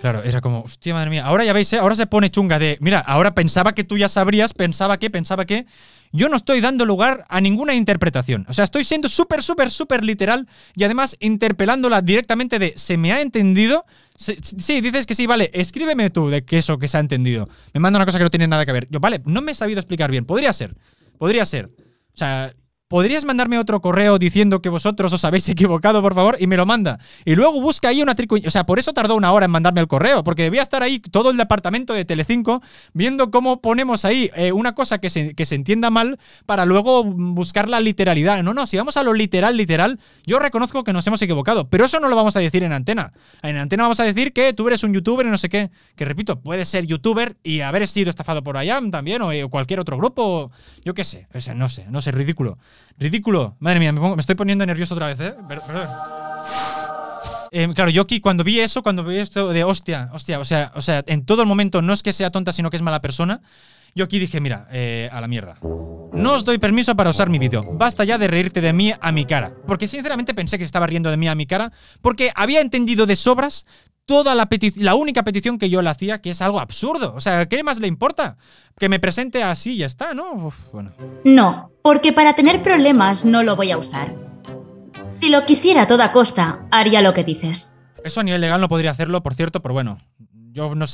Claro, era como, hostia, madre mía, ahora ya veis, ¿eh? ahora se pone chunga de, mira, ahora pensaba que tú ya sabrías, pensaba que, pensaba que. Yo no estoy dando lugar a ninguna interpretación. O sea, estoy siendo súper, súper, súper literal y además interpelándola directamente de, ¿se me ha entendido? Sí, dices que sí, vale, escríbeme tú de que eso que se ha entendido. Me manda una cosa que no tiene nada que ver. Yo, vale, no me he sabido explicar bien. Podría ser, podría ser. O sea, ¿podrías mandarme otro correo diciendo que vosotros os habéis equivocado, por favor? Y me lo manda. Y luego busca ahí una tricuña. O sea, por eso tardó una hora en mandarme el correo, porque debía estar ahí todo el departamento de Telecinco viendo cómo ponemos ahí eh, una cosa que se, que se entienda mal para luego buscar la literalidad. No, no, si vamos a lo literal, literal, yo reconozco que nos hemos equivocado, pero eso no lo vamos a decir en antena. En antena vamos a decir que tú eres un youtuber y no sé qué. Que repito, puedes ser youtuber y haber sido estafado por IAM también eh, o, cualquier otro grupo, yo qué sé. O sea, no sé, no sé, ridículo. Ridículo. Madre mía, me, estoy poniendo nervioso otra vez, ¿eh? eh claro, yo aquí cuando vi eso, cuando vi esto de hostia, hostia, o sea, o sea, en todo el momento no es que sea tonta, sino que es mala persona. Yo aquí dije, mira, eh, a la mierda. No os doy permiso para usar mi vídeo. Basta ya de reírte de mí a mi cara. Porque sinceramente pensé que estaba riendo de mí a mi cara porque había entendido de sobras toda la petición, la única petición que yo le hacía, que es algo absurdo. O sea, ¿qué más le importa? Que me presente así y ya está, ¿no? bueno. No, porque para tener problemas no lo voy a usar. Si lo quisiera a toda costa, haría lo que dices. Eso a nivel legal no podría hacerlo, por cierto, pero bueno, yo no...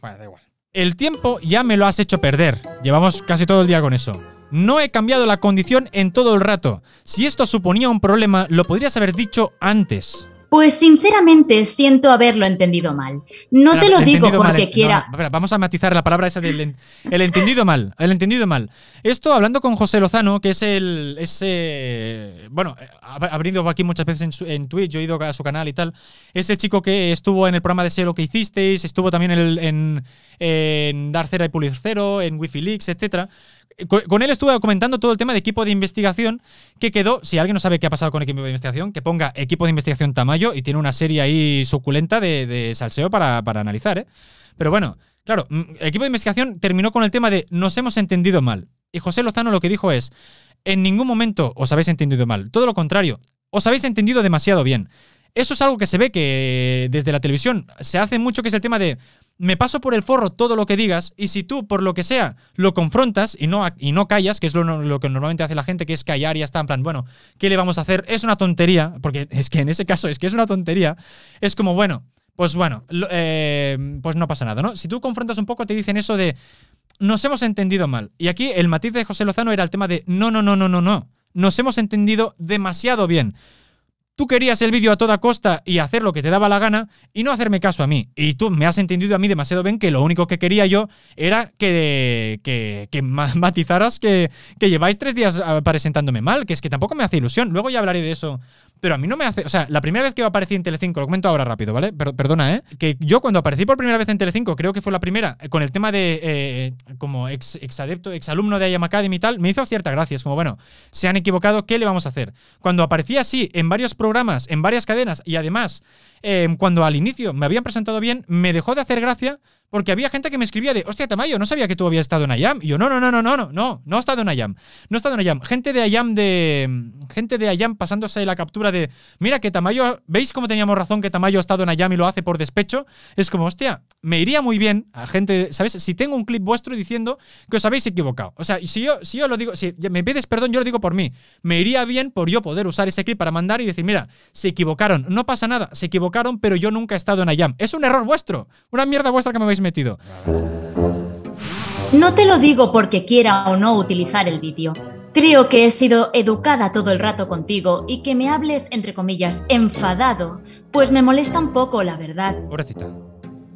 Bueno, da igual. El tiempo ya me lo has hecho perder. Llevamos casi todo el día con eso. No he cambiado la condición en todo el rato. Si esto suponía un problema, lo podrías haber dicho antes. Pues sinceramente siento haberlo entendido mal. No te lo digo porque eh, quiera. vamos a matizar la palabra esa del el entendido mal. El entendido mal. Esto hablando con José Lozano, que es el. Ese, eh, bueno, ha eh, venido aquí muchas veces en, Twitch, yo he ido a su canal y tal. Es el chico que estuvo en el programa de Sé lo que hicisteis, estuvo también en, en, en y Pulir Cero, en Wi-Fi Leaks, etcétera con él estuve comentando todo el tema de equipo de investigación que quedó, si alguien no sabe qué ha pasado con equipo de investigación, que ponga equipo de investigación Tamayo y tiene una serie ahí suculenta de, salseo para, analizar. ¿eh? Pero bueno, claro, mm, equipo de investigación terminó con el tema de nos hemos entendido mal. Y José Lozano lo que dijo es, en ningún momento os habéis entendido mal, todo lo contrario, os habéis entendido demasiado bien. Eso es algo que se ve que desde la televisión se hace mucho, que es el tema de me paso por el forro todo lo que digas y si tú, por lo que sea, lo confrontas y no, y no callas, que es lo, que normalmente hace la gente, que es callar y ya está en plan, bueno, ¿qué le vamos a hacer? Es una tontería, porque es que en ese caso es que es una tontería, es como, bueno, pues bueno, eh, pues no pasa nada, ¿no? Si tú confrontas un poco, te dicen eso de, nos hemos entendido mal. Y aquí el matiz de José Lozano era el tema de, no, no, no, no, no, no, nos hemos entendido demasiado bien. Tú querías el vídeo a toda costa y hacer lo que te daba la gana y no hacerme caso a mí. Y tú me has entendido a mí demasiado bien que lo único que quería yo era que, que, matizaras que, que, lleváis tres días ah, presentándome mal, que es que tampoco me hace ilusión. Luego ya hablaré de eso. Pero a mí no me hace. O sea, la primera vez que aparecí en Telecinco, lo comento ahora rápido, ¿vale? perdona, ¿eh? Que yo cuando aparecí por primera vez en Telecinco, creo que fue la primera, eh, con el tema de eh, como ex, ex adepto, ex alumno de IAM Academy y tal, me hizo cierta gracia. Es como, bueno, se han equivocado, ¿qué le vamos a hacer? Cuando aparecí así en varios programas, programas en varias cadenas y además, em, cuando al inicio me habían presentado bien, me dejó de hacer gracia porque había gente que me escribía de, hostia, Tamayo, no sabía que tú habías estado en Ayam Y yo, no, no, no, no, no, no, no, no he estado en Ayam No he estado en IAM. Gente de Ayam de. Gente de IAM pasándose la captura de, mira que Tamayo, ¿veis cómo teníamos razón que Tamayo ha estado en IAM y lo hace por despecho? Es como, hostia, me iría muy bien a gente, ¿sabes? Si tengo un clip vuestro diciendo que os habéis equivocado. O sea, si yo, si yo lo digo, si me pides perdón, yo lo digo por mí. Me iría bien por yo poder usar ese clip para mandar y decir, mira, se equivocaron, no pasa nada, se equivocaron, pero yo nunca he estado en Ayam Es un error vuestro, una mierda vuestra que me vais metido? No te lo digo porque quiera o no utilizar el vídeo. Creo que he sido educada todo el rato contigo y que me hables, entre comillas, enfadado, pues me molesta un poco, la verdad.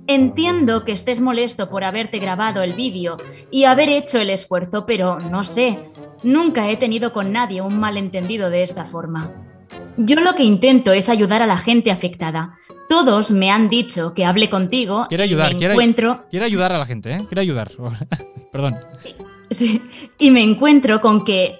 Entiendo que estés molesto por haberte grabado el vídeo y haber hecho el esfuerzo, pero no sé, nunca he tenido con nadie un malentendido de esta forma. Yo lo que intento es ayudar a la gente afectada. Todos me han dicho que hable contigo. Quiero ayudar, y encuentro... Quiero ayudar a la gente, ¿eh? Quiero ayudar. Perdón. Sí, y me encuentro con que,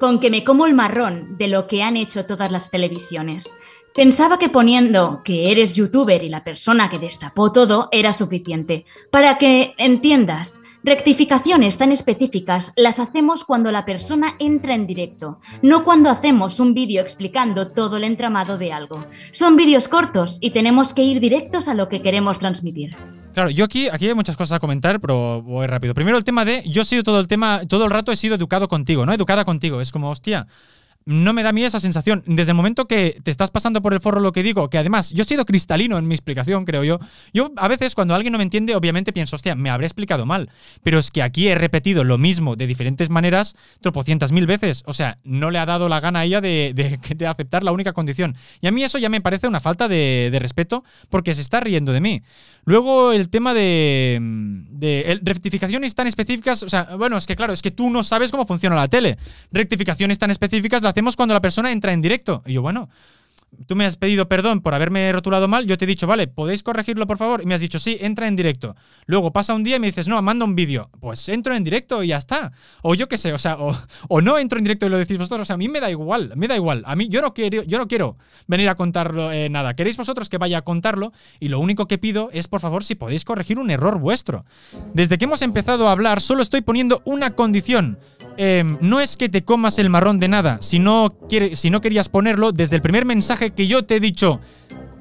con que me como el marrón de lo que han hecho todas las televisiones. Pensaba que poniendo que eres youtuber y la persona que destapó todo era suficiente para que entiendas Rectificaciones tan específicas las hacemos cuando la persona entra en directo, no cuando hacemos un vídeo explicando todo el entramado de algo. Son vídeos cortos y tenemos que ir directos a lo que queremos transmitir. Claro, yo aquí, aquí hay muchas cosas a comentar, pero voy rápido. Primero el tema de, yo he sido todo el tema, todo el rato he sido educado contigo, ¿no? Educada contigo. Es como, hostia, no me da a mí esa sensación. Desde el momento que te estás pasando por el forro lo que digo, que además yo he sido cristalino en mi explicación, creo yo. Yo a veces cuando alguien no me entiende, obviamente pienso, hostia, me habré explicado mal. Pero es que aquí he repetido lo mismo de diferentes maneras tropocientas mil veces. O sea, no le ha dado la gana a ella de, aceptar la única condición. Y a mí eso ya me parece una falta de, respeto porque se está riendo de mí. Luego el tema de, de rectificaciones tan específicas, o sea, bueno, es que claro, es que tú no sabes cómo funciona la tele. Rectificaciones tan específicas hacemos cuando la persona entra en directo. Y yo, bueno, tú me has pedido perdón por haberme rotulado mal, yo te he dicho, vale, ¿podéis corregirlo por favor? Y me has dicho, sí, entra en directo. Luego pasa un día y me dices, no, manda un vídeo. Pues entro en directo y ya está. O yo qué sé, o sea, o, no entro en directo y lo decís vosotros. O sea, a mí me da igual, me da igual. A mí yo no quiero, yo no quiero venir a contarlo eh, nada. Queréis vosotros que vaya a contarlo y lo único que pido es, por favor, si podéis corregir un error vuestro. Desde que hemos empezado a hablar, solo estoy poniendo una condición Em, no es que te comas el marrón de nada, si no, si no querías ponerlo, desde el primer mensaje que yo te he dicho,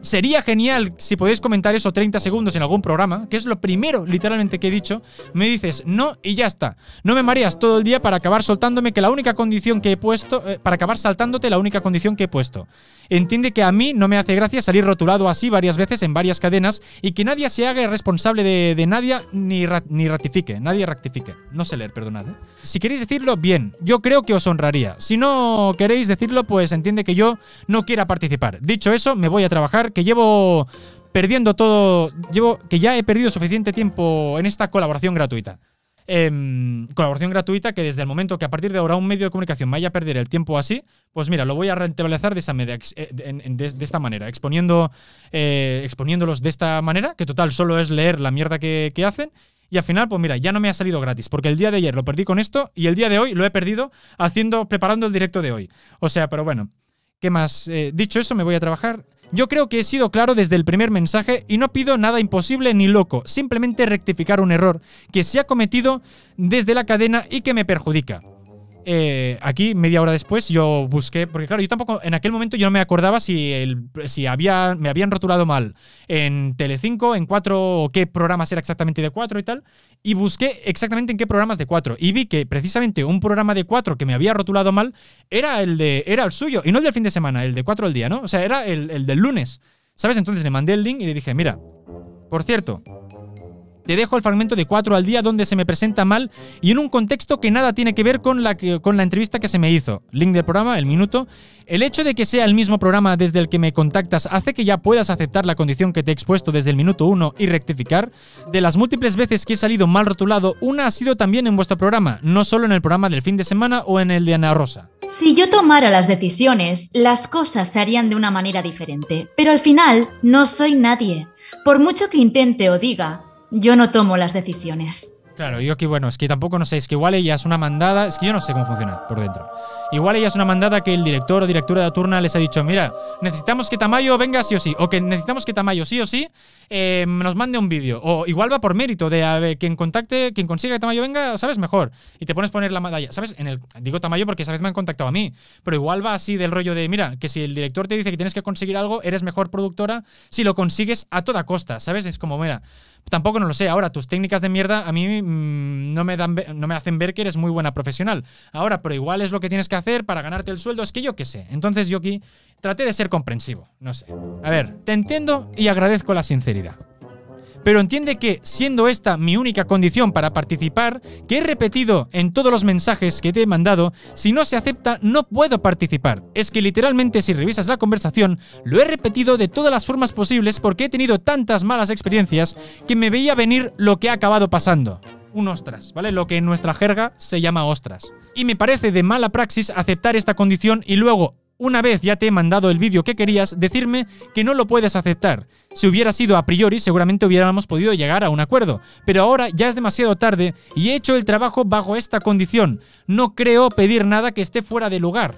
Sería genial si podéis comentar eso 30 segundos en algún programa, que es lo primero literalmente que he dicho. Me dices no y ya está. No me mareas todo el día para acabar soltándome que la única condición que he puesto, eh, para acabar saltándote la única condición que he puesto entiende que a mí no me hace gracia salir rotulado así varias veces en varias cadenas y que nadie se haga responsable de, nadie ni, ni ratifique, nadie rectifique. No sé leer, perdonad. ¿eh? Si queréis decirlo, bien, yo creo que os honraría. Si no queréis decirlo, pues entiende que yo no quiera participar. Dicho eso, me voy a trabajar, que llevo perdiendo todo, llevo que ya he perdido suficiente tiempo en esta colaboración gratuita. Em, colaboración gratuita que desde el momento que a partir de ahora un medio de comunicación vaya a perder el tiempo así, pues mira, lo voy a rentabilizar de, esa eh, de, esta manera, exponiendo, eh, exponiéndolos de esta manera, que total solo es leer la mierda que, hacen. Y al final, pues mira, ya no me ha salido gratis, porque el día de ayer lo perdí con esto y el día de hoy lo he perdido haciendo, preparando el directo de hoy. O sea, pero bueno, ¿qué más? Eh, dicho eso, me voy a trabajar. Yo creo que he sido claro desde el primer mensaje y no pido nada imposible ni loco, simplemente rectificar un error que se ha cometido desde la cadena y que me perjudica. Eh, aquí, media hora después, yo busqué, porque claro, yo tampoco, en aquel momento yo no me acordaba si, el, si me habían rotulado mal en Telecinco, en 4, o qué programas era exactamente de 4 y tal, y busqué exactamente en qué programas de 4, y vi que precisamente un programa de 4 que me había rotulado mal era el, de, era el suyo, y no el del fin de semana, el de 4 al día, ¿no? O sea, era el, el del lunes, ¿sabes? Entonces le mandé el link y le dije, mira, por cierto, te dejo el fragmento de 4 al día donde se me presenta mal y en un contexto que nada tiene que ver con la, con la entrevista que se me hizo. Link del programa, el minuto. El hecho de que sea el mismo programa desde el que me contactas hace que ya puedas aceptar la condición que te he expuesto desde el minuto 1 y rectificar. De las múltiples veces que he salido mal rotulado, una ha sido también en vuestro programa, no solo en el programa del fin de semana o en el de Ana Rosa. Si yo tomara las decisiones, las cosas se harían de una manera diferente, pero al final no soy nadie. Por mucho que intente o diga, yo no tomo las decisiones. Claro, yo aquí, bueno, es que tampoco no sé, es que igual ella es una mandada, es que yo no sé cómo funciona por dentro. Igual ella es una mandada que el director o directora de la turna les ha dicho, mira, necesitamos que Tamayo venga sí o sí, o que necesitamos que Tamayo sí o sí em, nos mande un vídeo, o igual va por mérito de a ver, quien contacte, quien consiga que Tamayo venga, sabes mejor, y te pones a poner la medalla, ¿sabes? En el, digo Tamayo porque esa vez me han contactado a mí, pero igual va así del rollo de, mira, que si el director te dice que tienes que conseguir algo, eres mejor productora si lo consigues a toda costa, ¿sabes? Es como, mira, Tampoco no lo sé. Ahora, tus técnicas de mierda a mí mm, no, me no me hacen ver que eres muy buena profesional. Ahora, pero igual es lo que tienes que hacer para ganarte el sueldo. Es que yo qué sé. Entonces yo aquí traté de ser comprensivo. No sé. A ver, te entiendo y agradezco la sinceridad pero entiende que, siendo esta mi única condición para participar, que he repetido en todos los mensajes que te he mandado, si no se acepta no puedo participar. Es que literalmente si revisas la conversación, lo he repetido de todas las formas posibles porque he tenido tantas malas experiencias que me veía venir lo que ha acabado pasando un ostras, ¿vale? Lo que en nuestra jerga se llama ostras. Y me parece de mala praxis aceptar esta condición y luego una vez ya te he mandado el vídeo que querías, decirme que no lo puedes aceptar. Si hubiera sido a priori, seguramente hubiéramos podido llegar a un acuerdo, pero ahora ya es demasiado tarde y he hecho el trabajo bajo esta condición. No creo pedir nada que esté fuera de lugar.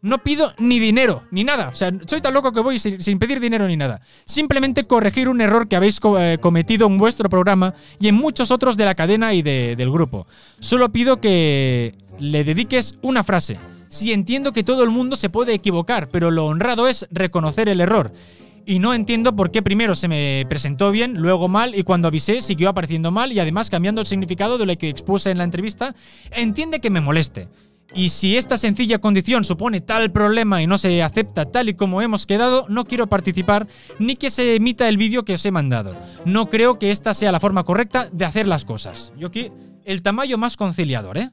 No pido ni dinero, ni nada. O sea, soy tan loco que voy sin, pedir dinero ni nada. Simplemente corregir un error que habéis eh, cometido en vuestro programa y en muchos otros de la cadena y del grupo. Solo pido que le dediques una frase. Si entiendo que todo el mundo se puede equivocar, pero lo honrado es reconocer el error. Y no entiendo por qué primero se me presentó bien, luego mal, y cuando avisé siguió apareciendo mal y además cambiando el significado de lo que expuse en la entrevista. Entiende que me moleste. Y si esta sencilla condición supone tal problema y no se acepta tal y como hemos quedado, no quiero participar ni que se emita el vídeo que os he mandado. No creo que esta sea la forma correcta de hacer las cosas. Yo aquí, el tamaño más conciliador, ¿eh?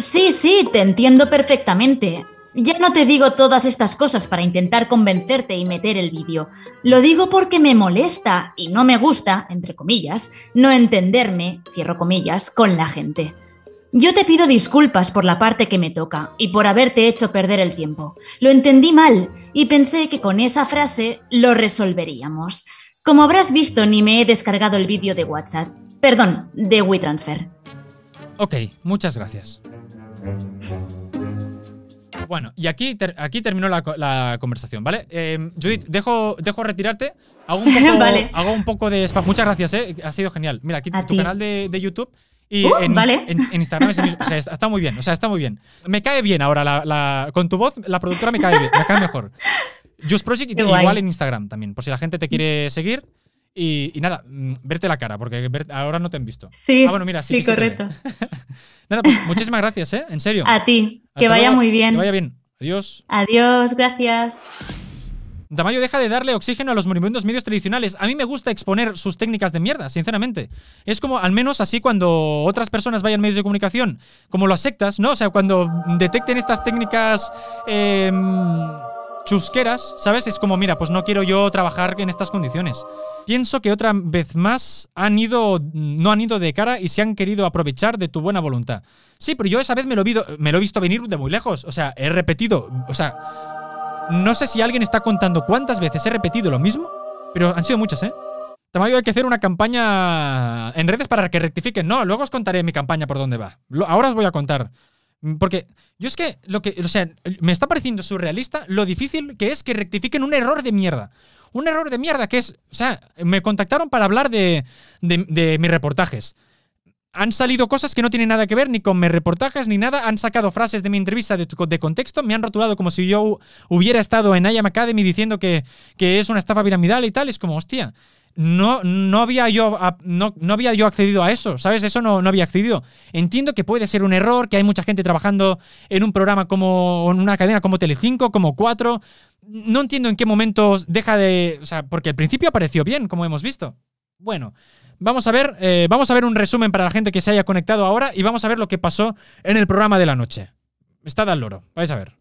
Sí, sí, te entiendo perfectamente. Ya no te digo todas estas cosas para intentar convencerte y meter el vídeo. Lo digo porque me molesta y no me gusta, entre comillas, no entenderme, cierro comillas, con la gente. Yo te pido disculpas por la parte que me toca y por haberte hecho perder el tiempo. Lo entendí mal y pensé que con esa frase lo resolveríamos. Como habrás visto, ni me he descargado el vídeo de WhatsApp. Perdón, de WeTransfer. Ok, muchas gracias. Bueno, y aquí, aquí terminó la, conversación, ¿vale? Em, Judith, dejo, dejo retirarte. Hago un poco, hago un poco de spam. Muchas gracias, ¿eh? Ha sido genial. Mira, aquí tu canal de, YouTube. Y uh, en, en, Instagram O sea, está muy bien. O sea, está muy bien. Me cae bien ahora la, con tu voz, la productora me cae bien, me cae mejor. Just Project igual en Instagram también, por si la gente te quiere seguir. Y, nada, mm, verte la cara, porque ahora no te han visto. Sí, ah, bueno, mira, sí, correcto. nada, pues muchísimas gracias, ¿eh? En serio. A ti, que vaya muy bien. Que vaya bien. Adiós. Adiós, gracias. Damayo deja de darle oxígeno a los moribundos medios tradicionales. A mí me gusta exponer sus técnicas de mierda, sinceramente. Es como, al menos así, cuando otras personas vayan a medios de comunicación, como las sectas, ¿no? O sea, cuando detecten estas técnicas em, chusqueras, ¿sabes? Es como, mira, pues no quiero yo trabajar en estas condiciones. Pienso que otra vez más han ido, no han ido de cara y se han querido aprovechar de tu buena voluntad. Sí, pero yo esa vez me lo, me lo he visto venir de muy lejos. O sea, he repetido. O sea, no sé si alguien está contando cuántas veces he repetido lo mismo, pero han sido muchas, ¿eh? te hay que hacer una campaña en redes para que rectifiquen. No, luego os contaré mi campaña por dónde va. Ahora os voy a contar. Mm, porque yo es que lo que, o sea, me está pareciendo surrealista lo difícil que es que rectifiquen un error de mierda. Un error de mierda que es, o sea, me contactaron para hablar de, mis reportajes. Han salido cosas que no tienen nada que ver ni con mis reportajes ni nada. Han sacado frases de mi entrevista de, contexto. Me han rotulado como si yo hubiera estado en IAM Academy diciendo que, es una estafa piramidal y tal. Es como, hostia, no, no, había yo, no, había yo accedido a eso, ¿sabes? Eso no, no había accedido. Entiendo que puede ser un error, que hay mucha gente trabajando en un programa como, en una cadena como Telecinco, como 4, no entiendo en qué momento deja de. O sea, porque al principio apareció bien, como hemos visto. Bueno, vamos a ver, eh, vamos a ver un resumen para la gente que se haya conectado ahora y vamos a ver lo que pasó en el programa de la noche. Está al loro, vais a ver.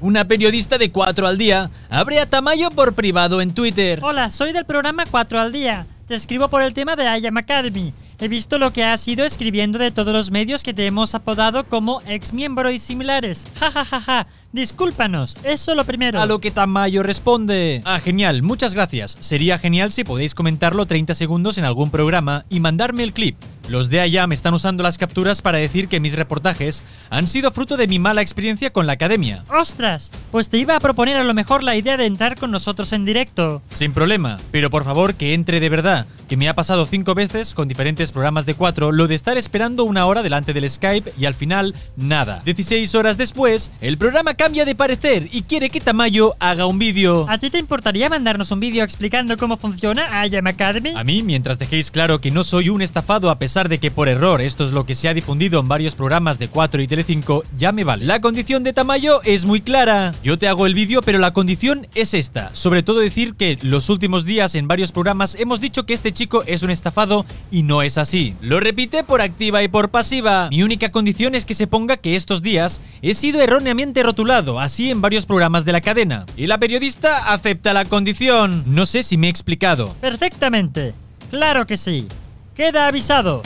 Una periodista de 4 al día abre a Tamayo por privado en Twitter. Hola, soy del programa 4 al día. Te escribo por el tema de IAM Academy. He visto lo que has ido escribiendo de todos los medios que te hemos apodado como ex miembro y similares. Ja ja ja ja. Discúlpanos, eso lo primero. A lo que Tamayo responde. Ah, genial, muchas gracias. Sería genial si podéis comentarlo 30 segundos en algún programa y mandarme el clip. Los de allá me están usando las capturas para decir que mis reportajes han sido fruto de mi mala experiencia con la academia. ¡Ostras! Pues te iba a proponer a lo mejor la idea de entrar con nosotros en directo. Sin problema, pero por favor que entre de verdad, que me ha pasado cinco veces con diferentes programas de cuatro lo de estar esperando una hora delante del Skype y al final nada. 16 horas después, el programa cambia cambia de parecer y quiere que Tamayo haga un vídeo. ¿A ti te importaría mandarnos un vídeo explicando cómo funciona IAM Academy? A mí, mientras dejéis claro que no soy un estafado a pesar de que por error esto es lo que se ha difundido en varios programas de 4 y Telecinco, ya me vale. La condición de Tamayo es muy clara. Yo te hago el vídeo, pero la condición es esta. Sobre todo decir que los últimos días en varios programas hemos dicho que este chico es un estafado y no es así. Lo repite por activa y por pasiva. Mi única condición es que se ponga que estos días he sido erróneamente rotulado así en varios programas de la cadena. Y la periodista acepta la condición. No sé si me he explicado. Perfectamente. Claro que sí. Queda avisado.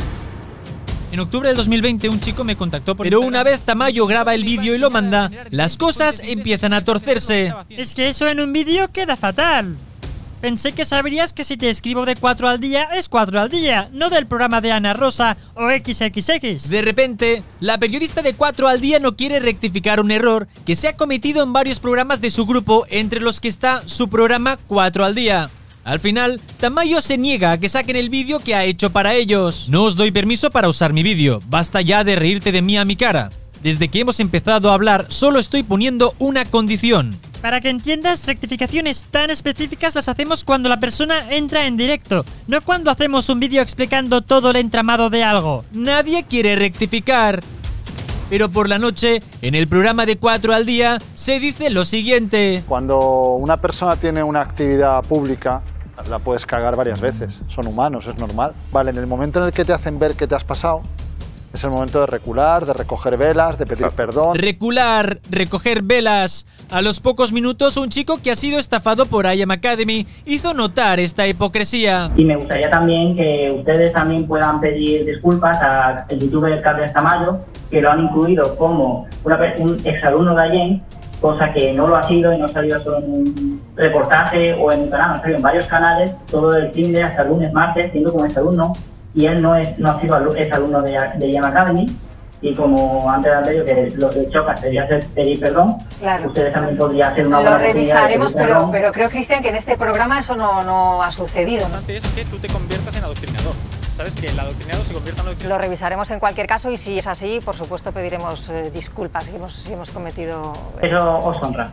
En octubre del 2020 un chico me contactó por Pero una vez Tamayo graba el vídeo y lo manda, las cosas empiezan a torcerse. Es que eso en un vídeo queda fatal. Pensé que sabrías que si te escribo de 4 al día es 4 al día, no del programa de Ana Rosa o XXX. De repente, la periodista de 4 al día no quiere rectificar un error que se ha cometido en varios programas de su grupo, entre los que está su programa 4 al día. Al final, Tamayo se niega a que saquen el vídeo que ha hecho para ellos. No os doy permiso para usar mi vídeo, basta ya de reírte de mí a mi cara. Desde que hemos empezado a hablar, solo estoy poniendo una condición. Para que entiendas, rectificaciones tan específicas las hacemos cuando la persona entra en directo, no cuando hacemos un vídeo explicando todo el entramado de algo. Nadie quiere rectificar. Pero por la noche, en el programa de 4 al día, se dice lo siguiente. Cuando una persona tiene una actividad pública, la puedes cagar varias veces. Son humanos, es normal. Vale, en el momento en el que te hacen ver que te has pasado, es el momento de recular, de recoger velas, de pedir perdón. Recular, recoger velas. A los pocos minutos, un chico que ha sido estafado por IAM Academy hizo notar esta hipocresía. Y me gustaría también que ustedes también puedan pedir disculpas al youtuber Carlos Tamayo, que lo han incluido como una, un exalumno de Allen, cosa que no lo ha sido y no ha solo en un reportaje o en un canal, en varios canales, todo el fin de hasta el lunes, martes, siendo como exalumno y él no, es, no ha sido es alumno de, de Academy y como antes de yo que lo que choca sería pedir perdón, ustedes también podrían hacer una Lo revisaremos, pero, pero creo, Cristian, que en este programa eso no, no ha sucedido. Lo importante es que tú te conviertas en adoctrinador. ¿Sabes? Que el adoctrinador se convierta en adoctrinador. Lo revisaremos en cualquier caso y si es así, por supuesto, pediremos eh, disculpas si hemos, si hemos cometido... eso os honra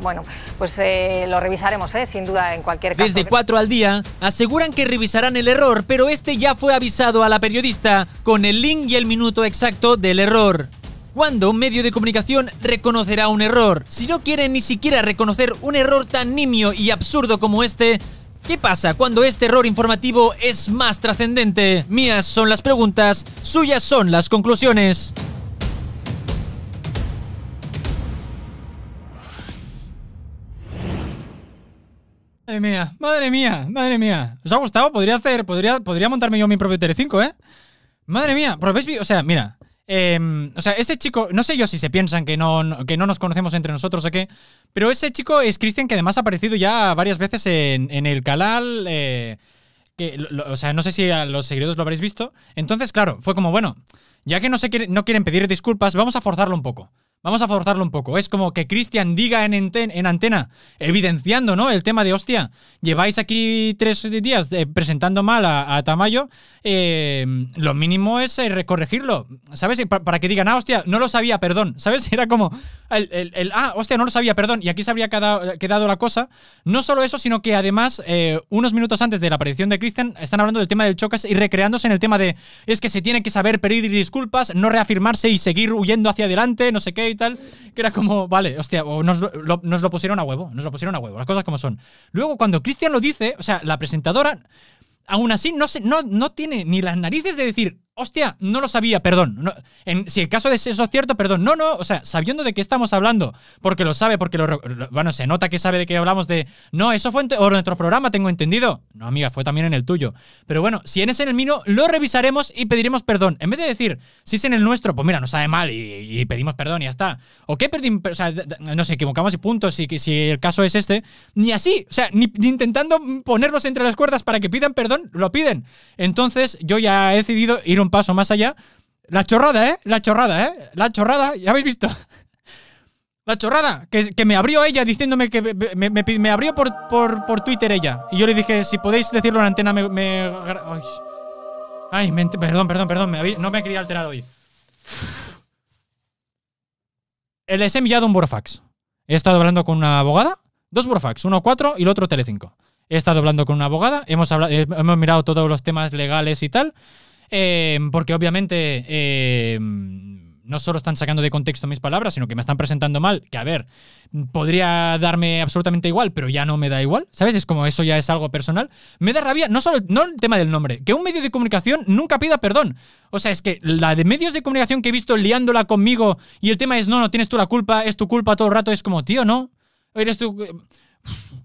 bueno, pues eh, lo revisaremos, eh, sin duda, en cualquier caso. Desde 4 al día aseguran que revisarán el error, pero este ya fue avisado a la periodista con el link y el minuto exacto del error. ¿Cuándo un medio de comunicación reconocerá un error? Si no quieren ni siquiera reconocer un error tan nimio y absurdo como este, ¿Qué pasa cuando este error informativo es más trascendente? Mías son las preguntas, suyas son las conclusiones. Madre mía, madre mía, madre mía. ¿Os ha gustado? Podría hacer, podría, podría montarme yo mi propio Tele5, ¿eh? Madre mía, pero o sea, mira. Em, o sea, ese chico, no sé yo si se piensan que no, que no nos conocemos entre nosotros o qué, pero ese chico es Cristian que además ha aparecido ya varias veces en, el canal. Eh, o sea, no sé si a los seguidores lo habréis visto. Entonces, claro, fue como, bueno, ya que no, se quiere, no quieren pedir disculpas, vamos a forzarlo un poco. Vamos a forzarlo un poco. Es como que Cristian diga en, antena, evidenciando, ¿no? El tema de, hostia, lleváis aquí tres días eh, presentando mal a, Tamayo, eh, lo mínimo es eh, recorregirlo corregirlo, ¿sabes? Para, que digan, ah, hostia, no lo sabía, perdón, ¿sabes? Era como, el, ah, hostia, no lo sabía, perdón, y aquí se habría quedado, la cosa. No solo eso, sino que además, unos minutos antes de la aparición de Cristian, están hablando del tema del chocas y recreándose en el tema de, es que se tiene que saber pedir disculpas, no reafirmarse y seguir huyendo hacia adelante, no sé qué y tal, que era como, vale, hostia, o nos lo, pusieron a huevo, nos lo pusieron a huevo, las cosas como son. Luego, cuando Cristian lo dice, o sea, la presentadora, aún así, no, no, no tiene ni las narices de decir, hostia, no lo sabía, perdón. si el caso de eso es cierto, perdón. No, no, o sea, sabiendo de qué estamos hablando, porque lo sabe, porque lo, bueno, se nota que sabe de qué hablamos de, no, eso fue en, otro nuestro programa, tengo entendido. No, amiga, fue también en el tuyo. Pero bueno, si eres en el mío, lo revisaremos y pediremos perdón. En vez de decir, si es en el nuestro, pues mira, nos sabe mal y, pedimos perdón y ya está. O qué perdimos, o sea, nos equivocamos y punto, si, si el caso es este. Ni así, o sea, ni, intentando ponernos entre las cuerdas para que pidan perdón, lo piden. Entonces, yo ya he decidido ir un paso más allá. La chorrada, ¿eh? La chorrada, ¿eh? La chorrada, ya habéis visto. La chorrada, que, me abrió ella diciéndome que me, abrió por, Twitter ella. Y yo le dije, si podéis decirlo en antena, me... Ay, perdón, perdón, perdón, no me quería alterar hoy. Les he enviado un burfax, He estado hablando con una abogada, dos burfax, uno 4 y el otro Tele5. He estado hablando con una abogada, hemos, eh, hemos mirado todos los temas legales y tal. Em, porque obviamente em, no solo están sacando de contexto mis palabras, sino que me están presentando mal, que a ver, podría darme absolutamente igual, pero ya no me da igual, ¿sabes? Es como eso ya es algo personal. Me da rabia, no solo no el tema del nombre, que un medio de comunicación nunca pida perdón. O sea, es que la de medios de comunicación que he visto liándola conmigo y el tema es, no, no tienes tú la culpa, es tu culpa todo el rato, es como, tío, no, eres tú... Eh,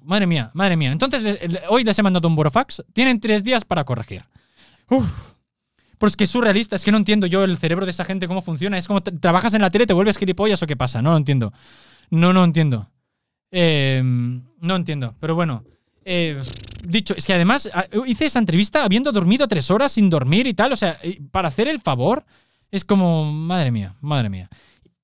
madre mía, madre mía. Entonces, hoy les he mandado un burofax, tienen tres días para corregir. Uf. Pero es que es surrealista, es que no entiendo yo el cerebro de esa gente cómo funciona. Es como trabajas en la tele, te vuelves gilipollas o qué pasa. No lo entiendo. No, no entiendo. Em, no entiendo, pero bueno. Eh, dicho, es que además ah, hice esa entrevista habiendo dormido tres horas sin dormir y tal. O sea, para hacer el favor, es como, madre mía, madre mía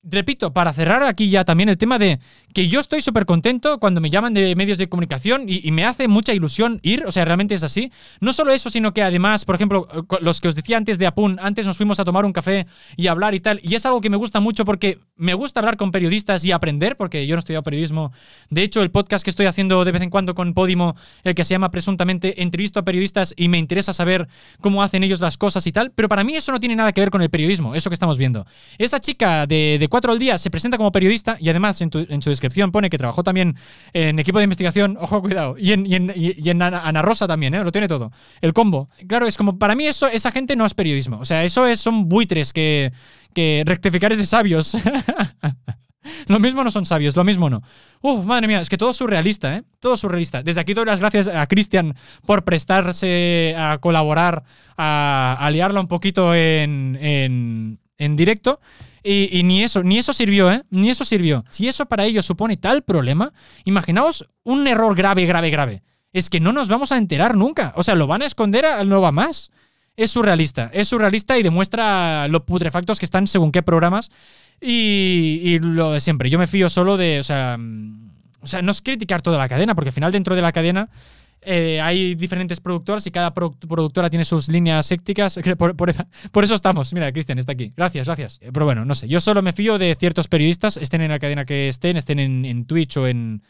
repito, para cerrar aquí ya también el tema de que yo estoy súper contento cuando me llaman de medios de comunicación y, me hace mucha ilusión ir, o sea, realmente es así. No solo eso, sino que además, por ejemplo, eh, los que os decía antes de Apun, antes nos fuimos a tomar un café y hablar y tal, y es algo que me gusta mucho porque me gusta hablar con periodistas y aprender, porque yo no he estudiado periodismo. De hecho, el podcast que estoy haciendo de vez en cuando con Podimo, el que se llama presuntamente Entrevisto a periodistas y me interesa saber cómo hacen ellos las cosas y tal, pero para mí eso no tiene nada que ver con el periodismo, eso que estamos viendo. Esa chica de, Cuatro al Día se presenta como periodista y además en, su descripción pone que trabajó también en equipo de investigación, ojo, cuidado, y en, Ana, Rosa también, ¿eh? lo tiene todo, el combo. Claro, es como, para mí eso, esa gente no es periodismo, o sea, eso es, son buitres que que rectificar es de sabios. Lo mismo no son sabios, lo mismo no. Uf, madre mía, es que todo es surrealista, ¿eh? Todo surrealista. Desde aquí doy las gracias a Cristian por prestarse a colaborar, a, aliarlo liarla un poquito en, en, en directo. Y, ni eso, ni eso sirvió, ¿eh? Ni eso sirvió. Si eso para ellos supone tal problema, imaginaos un error grave, grave, grave. Es que no nos vamos a enterar nunca. O sea, lo van a esconder no va más es surrealista. Es surrealista y demuestra lo putrefactos que están según qué programas. Y, lo de siempre. Yo me fío solo de. O sea, mm, o sea, no es criticar toda la cadena, porque al final dentro de la cadena. Eh, hay diferentes productores y cada productora tiene sus líneas sépticas. Por, eso estamos. Mira, Cristian está aquí. Gracias, gracias. Eh, pero bueno, no sé. Yo solo me fío de ciertos periodistas, estén en la cadena que estén, estén en, en Twitch o en,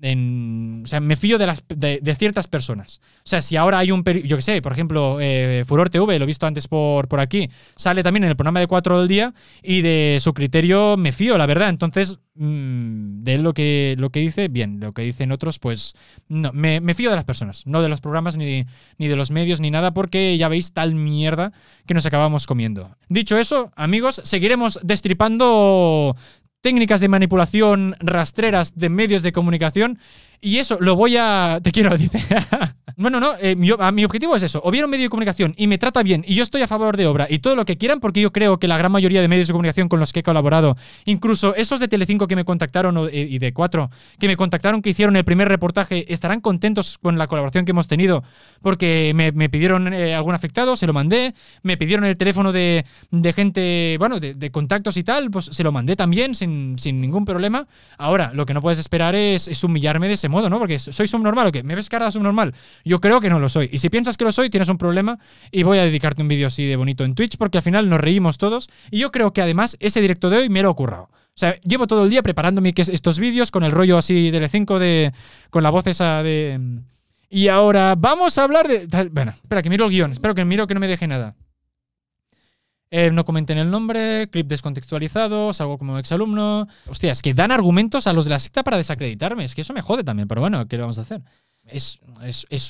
o sea, me fío de, las, de, ciertas personas. O sea, si ahora hay un. Yo que sé, por ejemplo, eh, Furor TV, lo he visto antes por, por aquí, sale también en el programa de 4 del día y de su criterio me fío, la verdad. Entonces, mm, de lo que, lo que dice, bien. Lo que dicen otros, pues. No, me, me, fío de las personas, no de los programas, ni, ni de los medios, ni nada, porque ya veis tal mierda que nos acabamos comiendo. Dicho eso, amigos, seguiremos destripando técnicas de manipulación rastreras de medios de comunicación y eso, lo voy a. Te quiero, dice. bueno, no, eh, ah, mi, objetivo es eso. O bien un medio de comunicación y me trata bien y yo estoy a favor de obra y todo lo que quieran, porque yo creo que la gran mayoría de medios de comunicación con los que he colaborado, incluso esos de Telecinco que me contactaron eh, y de Cuatro, que me contactaron que hicieron el primer reportaje, estarán contentos con la colaboración que hemos tenido, porque me, pidieron eh, algún afectado, se lo mandé, me pidieron el teléfono de, gente, bueno, de, contactos y tal, pues se lo mandé también sin, sin ningún problema. Ahora, lo que no puedes esperar es, es humillarme de ese este modo, ¿no? Porque soy subnormal o qué? ¿Me ves cara de subnormal? Yo creo que no lo soy. Y si piensas que lo soy, tienes un problema y voy a dedicarte un vídeo así de bonito en Twitch porque al final nos reímos todos y yo creo que además ese directo de hoy me lo ha ocurrido O sea, llevo todo el día preparándome estos vídeos con el rollo así del 5 de con la voz esa de mm, y ahora vamos a hablar de bueno, espera que miro el guión, espero que miro que no me deje nada. Eh, no comenten el nombre, clip descontextualizados, algo como exalumno. Hostia, es que dan argumentos a los de la secta para desacreditarme. Es que eso me jode también, pero bueno, ¿qué le vamos a hacer? Es,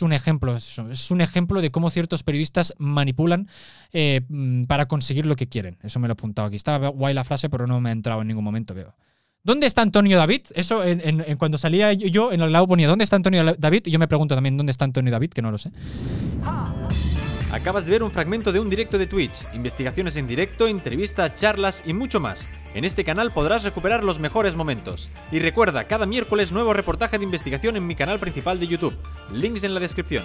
un ejemplo, es, un ejemplo de cómo ciertos periodistas manipulan eh, mm, para conseguir lo que quieren. Eso me lo he apuntado aquí. Estaba guay la frase, pero no me ha entrado en ningún momento, veo. ¿Dónde está Antonio David? Eso, en, cuando salía yo, en el lado ponía, ¿dónde está Antonio David? Y yo me pregunto también, ¿dónde está Antonio David? Que no lo sé. Acabas de ver un fragmento de un directo de Twitch, investigaciones en directo, entrevistas, charlas y mucho más. En este canal podrás recuperar los mejores momentos. Y recuerda, cada miércoles nuevo reportaje de investigación en mi canal principal de YouTube. Links en la descripción.